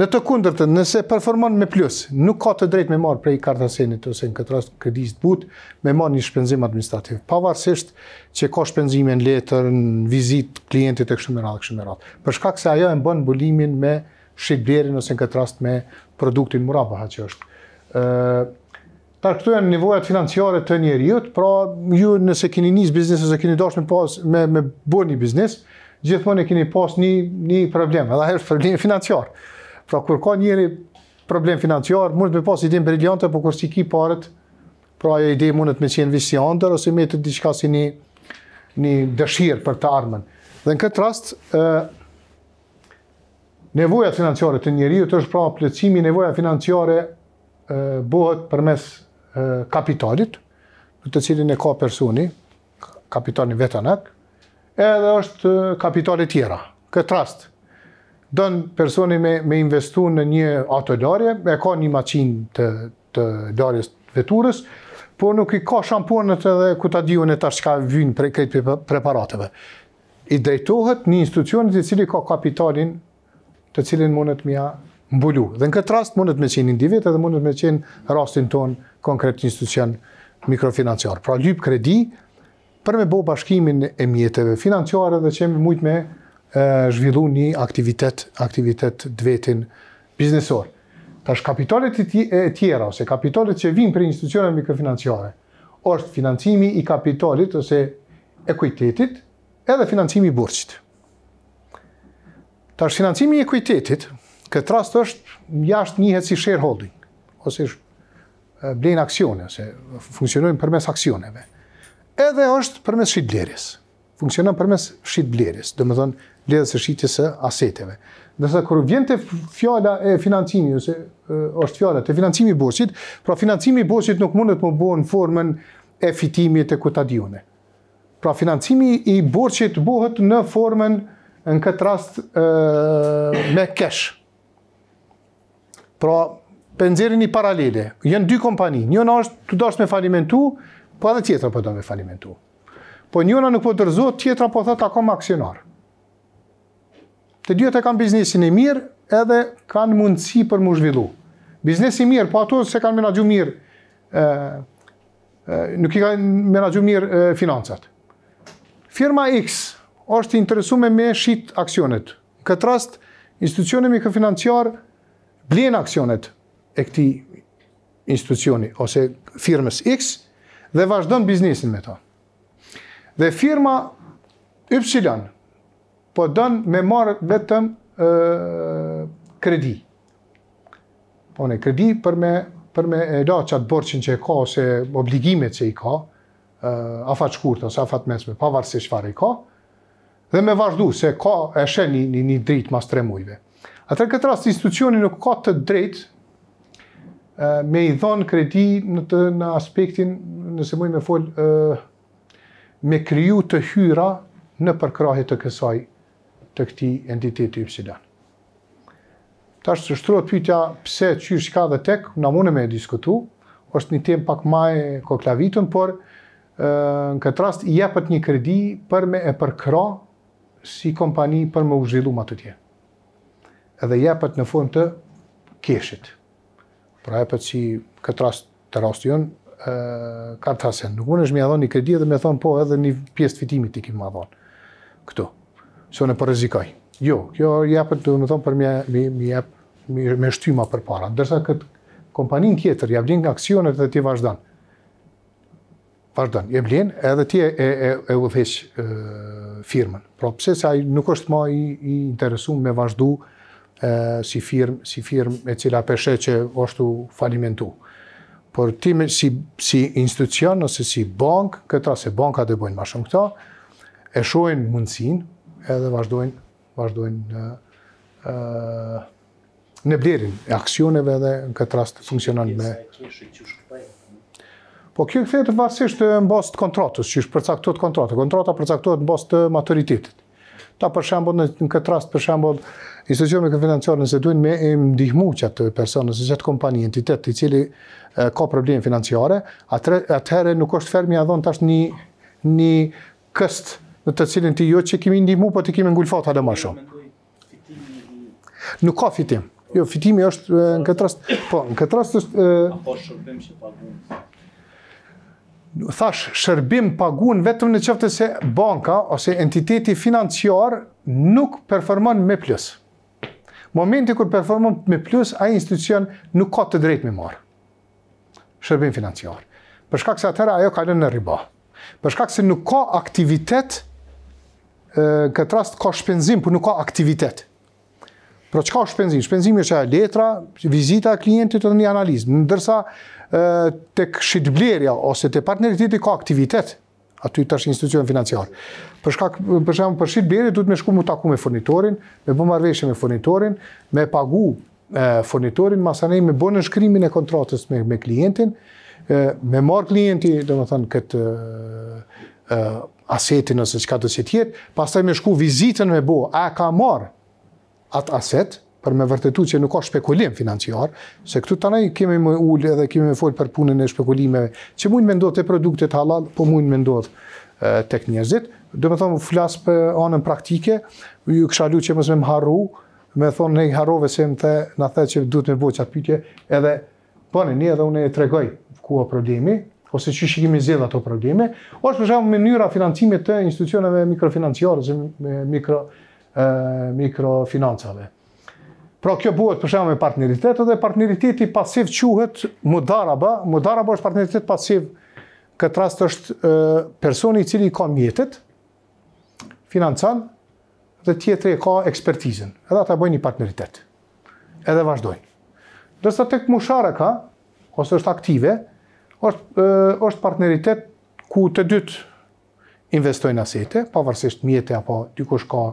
Në të kundërtën, nëse performon me plus, nuk ka të drejtë me marr prej kartasenit ose në këtë rast kredisë të me marr një shpenzim administrativ, pavarësisht që ka shpenzime në letër, në vizitë klientit e kështu me radhë, kështu me Për shkak se ajo e mbën bulimin me shitblerin ose në këtë rast me produktin Murapa, ha që është. Tarë këtu janë nivojat financiare të jutë, pra ju nëse keni njës biznes, nëse keni dosh me, pas, me, me bërë një biznes, gjithmonë e keni pas një, një problem, edhe herë problem financiar. Pra kur ka njeri problem financiar, mund të me pas idin briljante, po kur si ki paret, pra e ide mund të me qenë visi ose me të diçka si një, një dëshirë për të armën. Dhe në këtë rast, nevojat financiare të jutë, është pra plëcimi nevojat financiare bëhet për mes kapitalit, në të cilin e ka personi, kapitalin vetanak, edhe është kapitalit tjera. Këtë rast, dënë personi me, me investu në një atolarje, e ka një macin të, të larjes veturës, por nuk i ka shamponet edhe ku ta dihun e ta shka vynë për këtë preparateve. I drejtohet një institucionit i cili ka kapitalin të cilin mundet mja mbulu. Dhe në këtë rast mundet me qenë individ edhe mundet me qenë rastin tonë konkret institucion mikrofinanciar, Pra lyp kredi për me bo bashkimin e mjetëve financiare dhe që jemi mujtë me e, zhvillu një aktivitet, aktivitet dvetin biznesor. Tash kapitolet e, e tjera, ose kapitolet që vinë për institucionet mikrofinanciare, është financimi i kapitolit ose ekuitetit edhe financimi i burqit. Tash financimi i ekuitetit, këtë rast është jashtë njëhet si shareholding, ose është blejnë aksione, se funksionojnë përmes aksioneve. Edhe është përmes bleris, Funksionojnë përmes bleris, dhe më dhënë ledhës e shqitjes e aseteve. Nëse kërë vjen të fjala e financimi, ose është fjala të financimi bosit, pra financimi bosit nuk mundet më bohë në formën e fitimit e kutadione. Pra financimi i borqit bohët në formën në këtë rast me cash. Pra për nëzirë një paralele. Jënë dy kompani, njëna është të dosh me falimentu, po edhe tjetra për po do me falimentu. Po njëna nuk po të rëzot, tjetra po thëtë akom aksionar. Të dyjët e kanë biznesin e mirë, edhe kanë mundësi për më zhvillu. Biznesin mirë, po ato se kanë menagju mirë, nuk i kanë menagju mirë financat. Firma X është interesume me shqit aksionet. Këtë rast, institucionemi financiar blenë aksionet, e këti institucioni, ose firmës X, dhe vazhdojnë biznisin me ta. Dhe firma Y, po dënë me marë vetëm kredi. Po në kredi për me, për me e da qatë borqin që e ka, ose obligimet që i ka, a fa ose a të mesme, pa varë se qëfar i ka, dhe me vazhdu se ka, e shë një, një, mas tre mujve. Atër këtë rast institucioni nuk ka të dritë me i dhonë kredi në, të, në aspektin, nëse muaj me folë, uh, me kryu të hyra në përkrahit të kësaj të këti entiteti i pësidan. Ta është të shtruat pytja pëse që shka dhe tek, na mune me e diskutu, është një tem pak ma e koklavitun, por uh, në këtë rast i jepët një kredi për me e përkra si kompani për me u ma të tje. Edhe jepët në fund të keshit. Pra e për që këtë rast të rast jënë ka të thasen. Nuk unë është mi adhon një kredi dhe me thonë po edhe një pjesë të fitimit të kemë adhon. Këtu. Që në përrezikaj. Jo, kjo jepë të me thonë për me shtyma për para. Ndërsa këtë kompanin tjetër, jepë linë nga aksionet dhe ti vazhdan. Vazhdan, jepë linë edhe ti e u dheqë firmen. pra pëse se nuk është ma i interesu me vazhdu si firmë si firm e cila peshe që është u falimentu. Por ti me, si, si institucion, nëse si bank, këtëra se banka të bojnë ma shumë këta, e shojnë mundësin edhe vazhdojnë, vazhdojnë uh, në blerin e aksioneve dhe në këtë rast funksionon me... Po kjo këthetë vërësisht në bas të kontratës, që është përcaktuat kontratë, kontrata përcaktuat në bas të maturitetit. Ta për shembull në, këtë rast për shembull institucioni ka se nëse me e ndihmu që atë person nëse çat kompani entitet i cili ka probleme financiare, atë atëherë nuk është fermi a dhon tash një një këst në të cilin ti jo që kemi ndihmu, po ti kemi ngulfat fat më shumë. Nuk ka fitim. Jo, fitimi është në këtë rast, po në rast është Apo shërbim që pagun thash shërbim pagun vetëm në qëftë se banka ose entiteti financiar nuk performon me plus. Momenti kër performon me plus, a institucion nuk ka të drejt me marë. Shërbim financiar. Përshkak se atëra ajo kalën në riba. Përshkak se nuk ka aktivitet, këtë rast ka shpenzim, për nuk ka aktivitet. Pro që ka shpenzim? Shpenzim e që e letra, vizita klientit të një analizë. Ndërsa, të shqitblerja ose të partnerit të ka aktivitet, aty të është institucion financiar. Për shkak, për shkak, për du të me shku mu taku me fornitorin, me bu marveshe me fornitorin, me pagu furnitorin, fornitorin, masa me bënë në shkrymin e kontratës me, me klientin, me marë klienti, dhe më thënë, këtë e, e, asetin nëse të si tjetë, pas taj me shku vizitën me bu, a ka marë atë aset, për me vërtetu që nuk ka shpekulim financiar, se këtu të nëjë kemi më ullë edhe kemi më folë për punën e shpekulimeve, që mund me ndodhë të produktet halal, po mund me ndodhë tek njerëzit. Dhe me thonë, flasë për anën praktike, ju kësha lu që mësë me më harru, me thonë, ne i harrove se më the, në the që duhet me bëjë qatë pytje, edhe, po një edhe unë e tregoj ku a problemi, ose që shikimi zedhë ato probleme, është përshamë mënyra financimit të institucioneve mikrofinancjare, mikro, Mikro, Pra kjo buhet për shemë me partneritet, dhe partneriteti pasiv quhet mudaraba. Mudaraba është partneritet pasiv këtë rast është personi i cili ka mjetet, financan dhe tjetëri e ka ekspertizën. Edhe ata bëjnë një partneritet. Edhe vazhdojnë. Dërsa të këtë ka, ose është aktive, është partneritet ku të dytë investojnë asete, pavarësisht mjetet apo dykush ka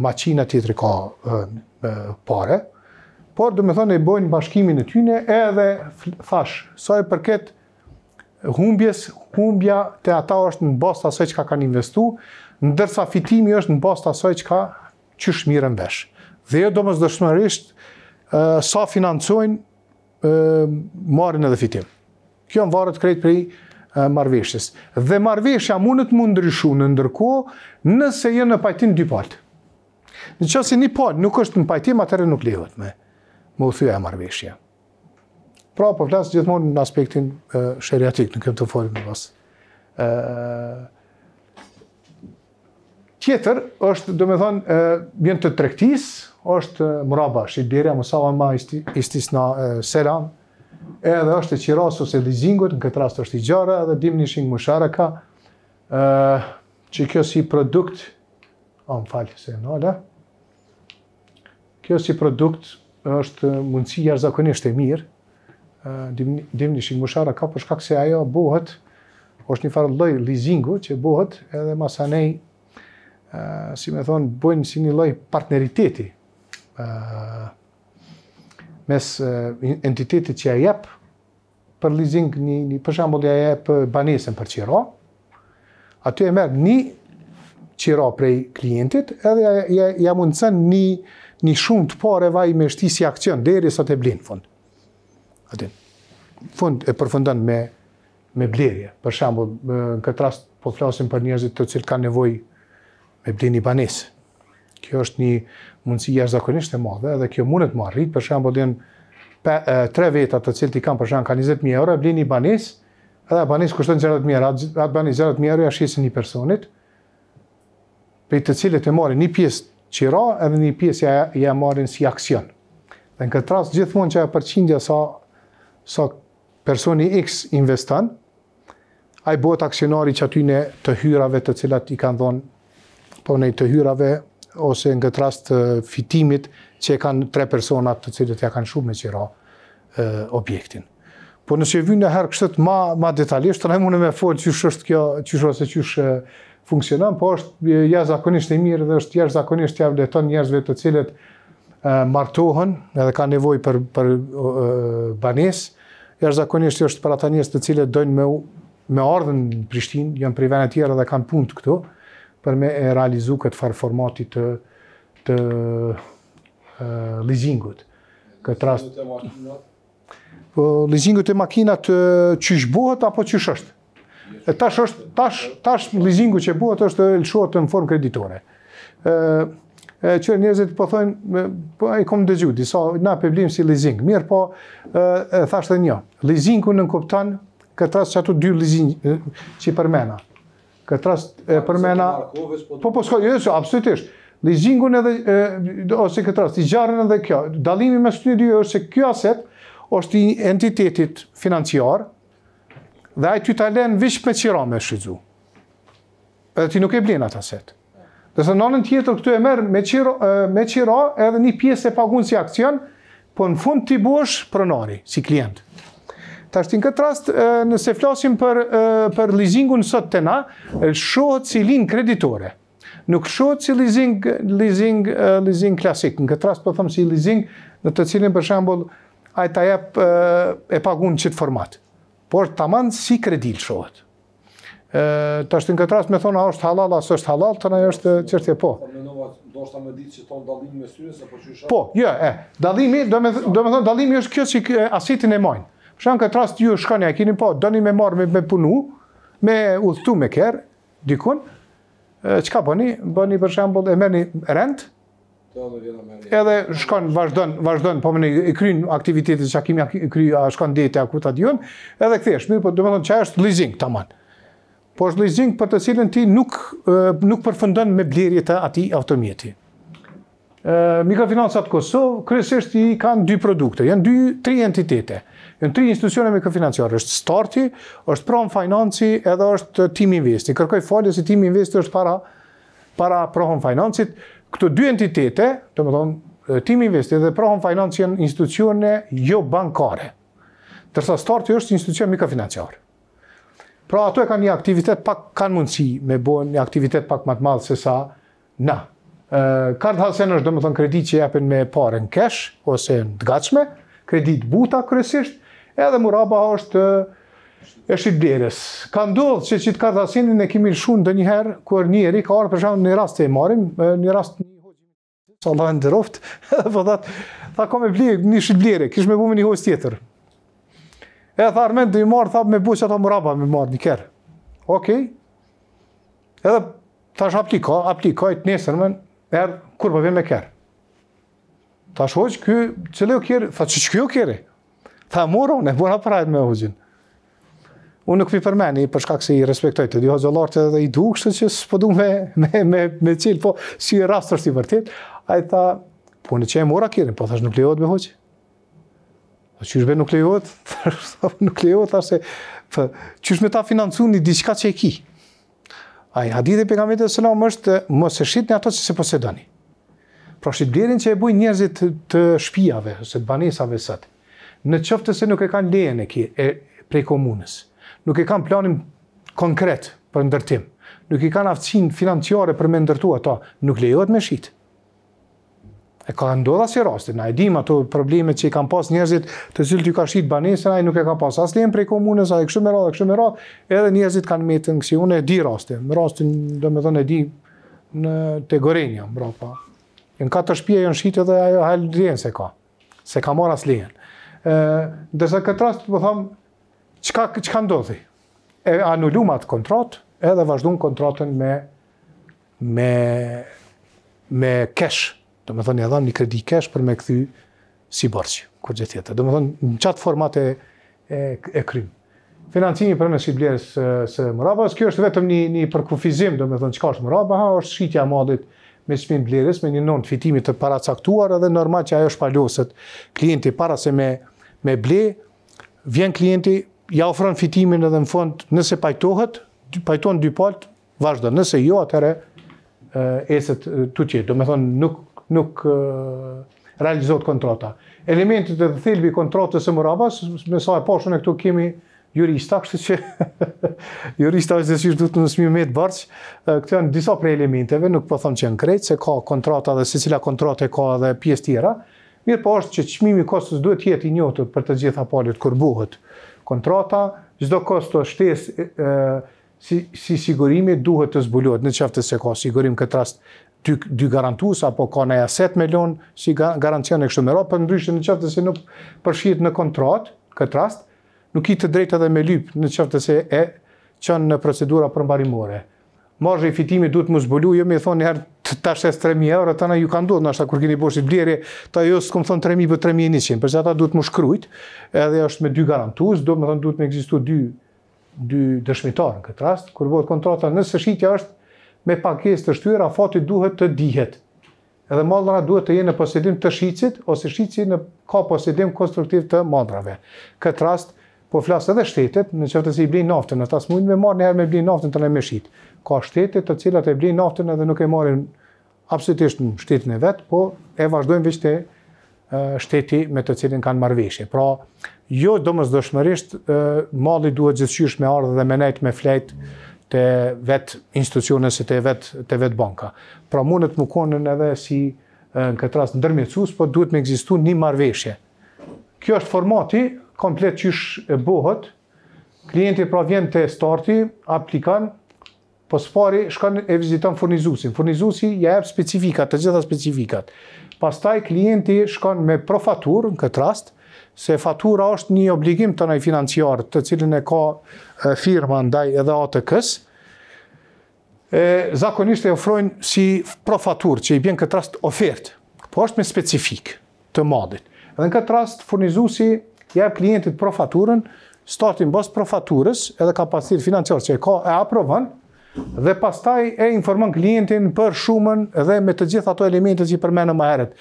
maqina tjetëri ka pare, por dhe me thonë e bojnë bashkimin e tyne edhe thash, sa e përket humbjes, humbja të ata është në bost asoj që ka kanë investu, ndërsa fitimi është në bost asoj që ka që shmiren vesh. Dhe jo do mësë dërshmërisht, sa financojnë, marrin edhe fitim. Kjo në varët krejt për i marveshës. Dhe marveshja mundët mund ndryshu në ndërko nëse jë në pajtim dy partë. Në që si një partë nuk është në pajtim, atërë nuk lehet me më u e marveshja. Pra, po flasë gjithmonë në aspektin shëriatik, në këmë të folim në basë. Kjetër është, do me thonë, bjënë të trektisë, është mëraba, shqidirja, mësava ma istisna selam, edhe është e qiras ose leasingut, në këtë rast është i gjara, edhe dim një shingë mëshara ka, që kjo si produkt, o, më falë, se në ala, eh? kjo si produkt është mundësi jarëzakonisht e mirë, dim një shingë mëshara ka, për shkak se ajo bohët, është një farën loj leasingu që bohët, edhe masanej, e, eh, si me thonë, bojnë si një loj partneriteti, e, mes entitetit që ja jep për leasing një, një për shembull ja jep banesën për qira, Aty e merr një qira prej klientit, edhe ja ja, mundson një një shumë të parë vaj me shtisë si aksion deri sa të blin fund. Aty fund e përfundon me me blerje. Për në këtë rast po flasim për njerëzit të cilët kanë nevojë me blini banesë. Kjo është një mundësi jashtë zakonisht e madhe, edhe kjo mundet të marrit, për shemë, janë dhe në tre vetat të cilët i kam, për shemë, ka 20.000 euro, e blin një banis, edhe banis kushtën 0.000 euro, atë banis 20000 euro, e a një personit, për i të cilët e marrin një pjesë qira, edhe një pjesë e marrin si aksion. Dhe në këtë rrasë, gjithmon që e përqindja sa personi x investan, a i bëhet aksionari që aty në të hyrave të cilat i kanë dhonë, po në të hyrave ose në këtë rast fitimit që e kanë tre personat të cilët ja kanë shumë me qira objektin. Po nëse e vynë në herë kështët ma, detalisht, të nëjë mune me folë që është kjo, qështë ose qështë funksionan, po është jash zakonisht e mirë dhe është jash zakonisht e vleton njerëzve të cilët martohën martohen edhe ka nevoj për, për banes, jash zakonisht është për ata njerëz të cilët dojnë me, me ardhën në Prishtinë, janë prej vene tjera dhe kanë punë të këto, për me e realizu këtë farë formatit të, të leasingut. Këtë rast... Leasingut e makinat po, që shbohet apo që ish është? E tash është, tash, tash leasingu që bohet është e lëshuat në formë kreditore. E, e që njerëzit po thonë po ai kom dëgju disa na pe si leasing mirë po e, e thashë një leasingu nën kupton këtë rast çatu dy leasing që përmena Këtë rast e përmena... Po, po, s'ka, jesu, jo, absolutisht. Dhe i zingun edhe, ose këtë rast, i gjarën edhe kjo. Dalimi me së një dy është se kjo aset është i entitetit financiar dhe ajë ty talen vish me qira me shqizu. Edhe ti nuk e blinë atë aset. Dhe se në tjetër këtu e merë me qira edhe një pjesë e pagunë si akcion, po në fund të i bosh prënari, si klientë. Tashtë në këtë rast, nëse flasim për, për leasingun sot të na, shohët cilin kreditore. Nuk shohët si leasing, leasing, leasing klasik. Në këtë rast, për po thëmë si leasing në të cilin, për shambull, a ta jep e pagun qitë format. Por të manë si kredil shohët. Tashtë në këtë rast, me thonë, a është halal, a së është halal, të na është qërtje po. ditë me apo Po, jo, e. Dalimi, do me, thonë, dalimi është kjo që asitin e mojnë. Shën këtë rast ju shkani e kini po, do një me marrë me punu, me uthtu me kërë, dikun, që ka bëni? Bëni për shambull e meni rent, edhe shkani vazhdojnë, vazhdojnë, po me i krynë aktivitetit që a kimi i krynë, a shkani dhe i të akuta edhe këthe, mirë po do me është leasing të aman. Po është lizing për të cilën ti nuk përfundon me blirje të ati automjeti. Mikrofinansat Kosovë, kryesisht i kanë dy produkte, janë dy, tre entitete Në tri institucione mikrofinanciare, është starti, është prom financi, edhe është team investi. Kërkoj falje si team investi është para, para prom financit. Këto dy entitete, të më thonë, team investi dhe prom financi janë institucione jo bankare. Tërsa starti është institucion mikrofinanciare. Pra ato e kanë një aktivitet pak, kanë mundësi me bo një aktivitet pak matë madhë se sa na. kartë hasen është do më thonë kredit që jepen me pare në cash ose në të gatshme, kredit buta kërësisht, edhe Muraba është e Shqipderes. Ka ndodhë që që të kardasinin e kemi lëshun dhe njëherë, një njeri ka arë përshamë një rast të e marim, një rast një hojë, sa Allah e ndëroft, edhe (laughs) po dhatë, tha ka me blie një Shqipdere, kishë me bu me një hoqë tjetër. E tha armen dhe i marë, tha me bu që ata Muraba me marë një kërë. Okej. Edhe, Edhe tash aplika, aplika e të nesër men, erë kur përve po me kërë. Tash hoqë, kjo, që kjo Tha mora unë, mora prajt me hoxhin. Unë nuk pi përmeni, për shkak se i respektoj të dy hozëllarët edhe i du, kështë që s'po du me, me, me, me cilë, po si i rastë është i vërtit, a i tha, po në që e mora kirin, po thash nuk lehot me hoqë. A po që është nuk lehot? (laughs) Po nuk lehot, thash se, për, po, që është ta financu një diçka që e ki? A i hadith e pegamete së lau më është, më se shqit një ato që se posedoni. Pra shqit që e buj njerëzit të, të shpijave, ose të banesave sëtë në qëftë se nuk e kanë lejen e, ki, e prej komunës, nuk e kanë planin konkret për ndërtim, nuk i kanë aftësin financiare për me ndërtu ato, nuk lejohet me shqit. E ka ndodha si rastin, na e dim ato problemet që i kanë pas njerëzit të zilë t'ju ka shqit banesën, a i nuk e kanë pas as lejen prej komunës, a i kështu me radhe, kështu me radhe, edhe njerëzit kanë me të unë e di rastin, më rastin do me dhënë e di në të gorenja, Në katër shpia jënë shqit edhe ajo halë se ka, se ka marë as lejen ndërsa këtë rast të po thamë, qka, qka ndodhi? E anullu kontrat, edhe vazhdu në kontratën me, me, me cash, do më thonë, një dhamë një kredi cash për me këthy si borqë, kur gjithë tjetë. Do më thënë, në qatë format e, e, e krymë. Financimi për në i së, së kjo është vetëm një, përkufizim, do më thënë, qka është Muraba, ha, është shqitja madit me shmin me një non fitimit të paracaktuar, edhe normal që ajo shpaloset klienti para se me, me ble, vjen klienti, ja ofron fitimin edhe në fond, nëse pajtohet, pajton dy palt, vazhdo, nëse jo, atëre, eset të qitë, do me thonë, nuk, nuk realizot kontrata. Elementet e dhe thilbi kontratës e murabas, me sa e pashën e këtu kemi jurista, kështë që (laughs) jurista është dhe si shdu të nësmi me të bërqë, këtë janë disa prej elementeve, nuk po thonë që janë krejtë, se ka kontrata dhe se cila kontrate ka dhe pjesë tjera, Mirë po është që qmimi kostës duhet i njotur për të gjitha palit kër buhet kontrata, gjitha kostës shtes si sigurimi duhet të zbuluat, në qëftës se ka sigurim këtë rast dy garantus, apo ka në jaset me si garancion e kështu me ropë, për ndryshë në qëftës se nuk përshirët në kontrat, këtë rast, nuk i të drejtë edhe me lypë në qëftës se e qënë në procedura përmbarimore. Marjë i fitimi duhet më zbulu, jo me thonë njerë, të tash e së 3.000 euro, në ju kanë duhet, nështë ta kur keni poshtë i blerje, ta jo së këmë thonë 3.000 për 3.100, përse ata duhet më shkrujt, edhe është me dy garantus, do më thonë duhet me egzistu dy, dëshmitarën dëshmitarë në këtë rast, kur bëhet kontrata nësë shqitja është me pakjes të shtyra, fati duhet të dihet. Edhe mallra duhet të jenë në posedim të shicit ose shici në ka posedim konstruktiv të madrave. Këtë rast po flas edhe shtetet, në çfarë i naftën, ata smujnë me marrë herë me blin naftën të ne me shit. Ka shtete të cilat e blin naftën edhe nuk e marrin absolutisht në shtetin e vetë, po e vazhdojmë vështë të shteti me të cilin kanë marveshje. Pra, jo do mësë dëshmërisht, mali duhet gjithqysh me ardhë dhe me nejtë me flejtë të vetë institucionës e të vetë banka. Pra, mundet më konën edhe si në këtë rast në dërmjecus, po duhet me egzistu një marveshje. Kjo është formati, komplet qysh e bohët, klienti pra vjen të starti, aplikanë, po së pari shkon e viziton furnizusin. Furnizusi ja jep specifikat, të gjitha specifikat. Pastaj klienti shkon me profatur në këtë rast, se fatura është një obligim të nëjë financiarë të cilin e ka firma ndaj edhe atk s e, zakonisht e ofrojnë si profatur që i bjen këtë rast ofert, po është me specifik të madit. Edhe në këtë rast furnizusi jep klientit profaturën, startin bas profaturës edhe kapacitet financiar që e ka e aprovanë, dhe pastaj e informon klientin për shumën dhe me të gjithë ato elementet që i përmenë më herët.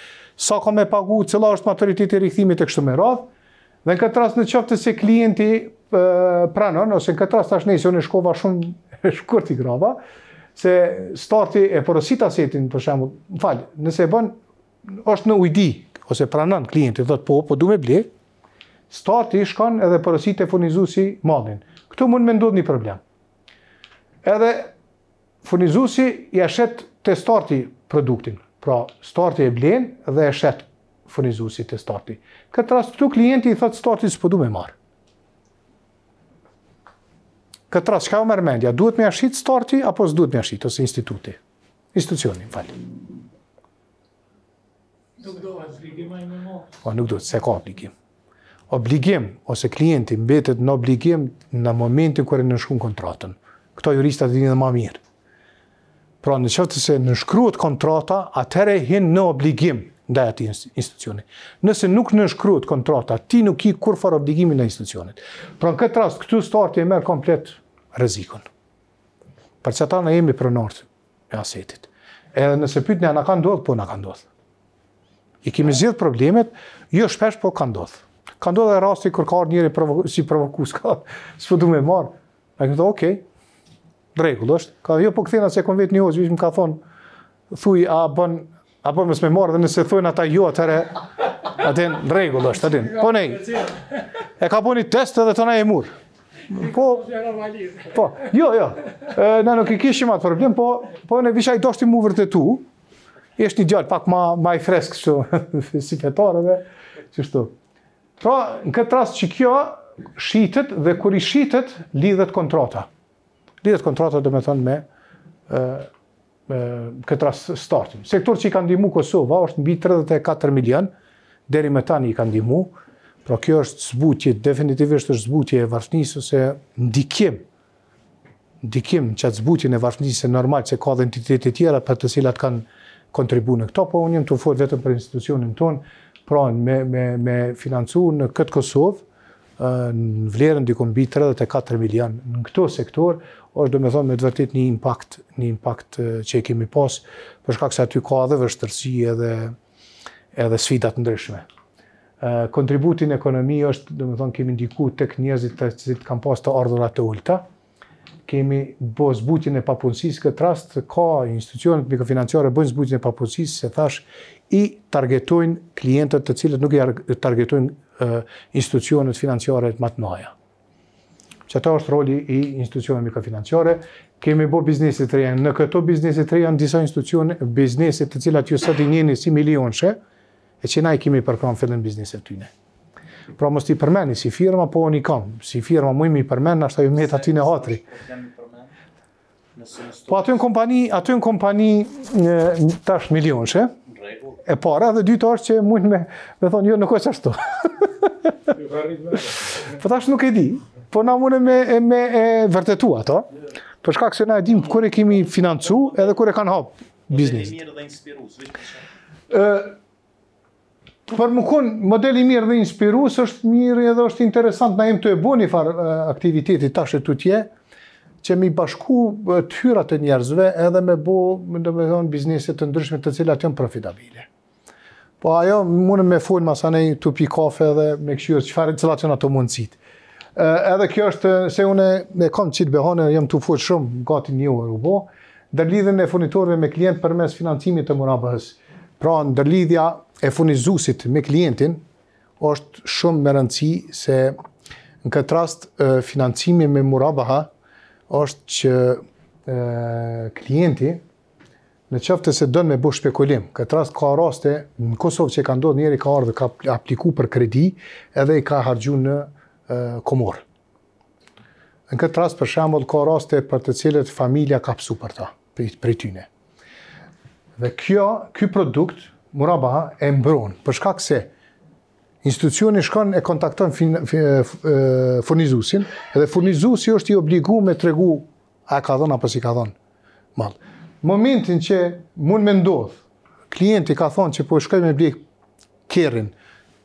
Sa ka me pagu, cila është maturitit i rikëthimit e kështu me radhë, dhe në këtë rast në qoftë se klienti pranon, ose në këtë rast tash nëjse, unë e shkova shumë (laughs) shkurt i grava, se starti e porosit asetin, për shemë, më falë, nëse e bën, është në ujdi, ose pranon klientit, dhe të po, po du me blek, starti shkon edhe porosit e funizu si Këtu mund me ndodhë një problem edhe furnizusi i ashet të starti produktin. Pra, starti e blen dhe e shet furnizusi te starti. Këtë rast këtu klienti i thot starti s'po du me marr. Këtë rast çka u mërmendja, duhet më jashtë starti apo s'duhet më jashtë ose instituti? institucionin, fal. Nuk do të zgjidhim më Po nuk do të se ka obligim. Obligim ose klienti mbetet në obligim në momentin kur e nënshkon kontratën këto juristat të dinin dhe ma mirë. Pra në qëftë se në kontrata, atëre hin në obligim ndaj ati institucionit. Nëse nuk në kontrata, ti nuk i kur farë obligimin në institucionit. Pra në këtë rast, këtu start e merë komplet rezikon. Për që ta në jemi prënort e asetit. Edhe nëse pytë nja në kanë dodhë, po në kanë dodhë. I kemi zhjith problemet, jo shpesh, po kanë dodhë. Kanë dodhë e rasti kërkar njëri si provokus (laughs) ka, së me marë. A këtë, okej, okay, rregull është. Ka jo po kthena se kon vet një hoxh, më ka thon thuj a bën a bën mes me marr dhe nëse thujnë ata jo atëre atë në rregull është atë. Po ne. E ka bënë test edhe tona e mur. Po, po, jo, jo, e, na nuk i kishim atë problem, po, po në visha i doshti mu tu është një gjallë pak ma, ma i freskë që (laughs) si petare dhe që shtu. Pra, në këtë rast që kjo shitet dhe kur i shitet, lidhet kontrata lidhet kontrata dhe me thënë me këtë rast startin. Sektor që i ka ndihmu Kosova është nbi 34 milion, deri me tani i ka ndihmu, pro kjo është zbutje, definitivisht është zbutje e varfnisë, ose ndikim, ndikim që atë zbutjen e varfnisë e normal që ka dhe entitetit tjera për të cilat kanë kontribu në këto, po unë jëmë të ufot vetëm për institucionin tonë, pra me, me, me financu në këtë Kosovë, në vlerën dikon 34 milion në këto sektorë, është do me thonë me të vërtit një impact, një impact që e kemi pas, përshka kësa ty ka dhe vështërsi edhe sfidat ndryshme. Kontributin e ekonomi është, do me thonë, kemi ndiku të njerëzit të cilët kam pas të ardhurat të ulta, kemi bo zbutin e papunësis, këtë rast ka institucionet mikrofinanciare bojnë zbutin e papunësis, se thash i targetojnë klientët të cilët nuk i targetojnë institucionet financiare të matë noja që ta është roli i institucionet mikrofinanciore. Kemi bo biznesit të rejnë. Në këto biznesit të në disa institucione, biznesit të cilat ju sëtë i njeni si milion shë, e që na i kemi përkron fëllën biznesit të tyne. Pra mos i përmeni si firma, po on i kam. Si firma mu imi përmeni, ashtë ajo metë aty në hatri. Po aty në kompani, aty në kompani në tash milion shë, e para dhe dy është që mund me, me thonë, jo nuk është ashtu. (laughs) po tash nuk e di po na mune me e vërtetu ato, përshka këse na e dim kër e kemi financu edhe kër e kanë hapë biznesit. Modeli mirë dhe Për më kënë, modeli mirë dhe inspirus është mirë edhe është interesant, na jemë të e bo një farë aktiviteti tashë të tje, që mi bashku të hyrat të njerëzve edhe me bo, më ndë me thonë, të ndryshme të cilat jënë profitabile. Po ajo, mune me fojnë masanej të pi kafe dhe me këshyrë që farën cilat që nga të mundësitë. Edhe kjo është se une me kam qitë behane, jam të ufot shumë, gati një orë u bo, dhe e funitorve me klient për mes financimit të murabëhës. Pra, ndërlidhja e funizusit me klientin, është shumë më rëndësi se në këtë rast financimi me murabëha është që klienti në qëftë se dënë me bu shpekulim. Këtë rast ka raste, në Kosovë që e ka ndodhë njeri ka ardhë, ka apliku për kredi edhe i ka hargju në komor. Në këtë rast për shambull, ka raste për të cilët familja ka pësu për ta, për i tyne. Dhe kjo, kjo produkt, muraba, ba, e mbron, përshka këse, Institucioni shkon e kontakton furnizusin, edhe furnizusi është i obligu me të regu a ka dhënë, apo si ka dhënë, Malë. Momentin që mund me ndodhë, klienti ka thonë që po shkoj me blikë kërin,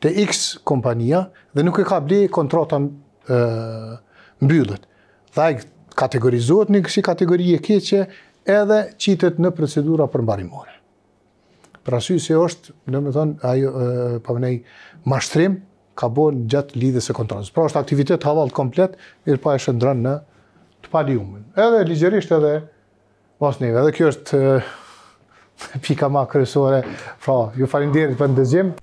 të x kompania dhe nuk e ka bli kontrata e, byllet. Dhe kategorizohet kategorizot në kësi kategori e keqe edhe qitet në procedura përmbarimore. Për sy se është, në më thonë, ajo përmënej po mashtrim, ka bo në gjatë lidhës e kontratës. Pra është aktivitet haval komplet, i rëpa po e në të paliumën. Edhe ligjerisht edhe mas neve. Edhe kjo është (laughs) pika ma kërësore. Pra, ju falim dirit për ndëzim.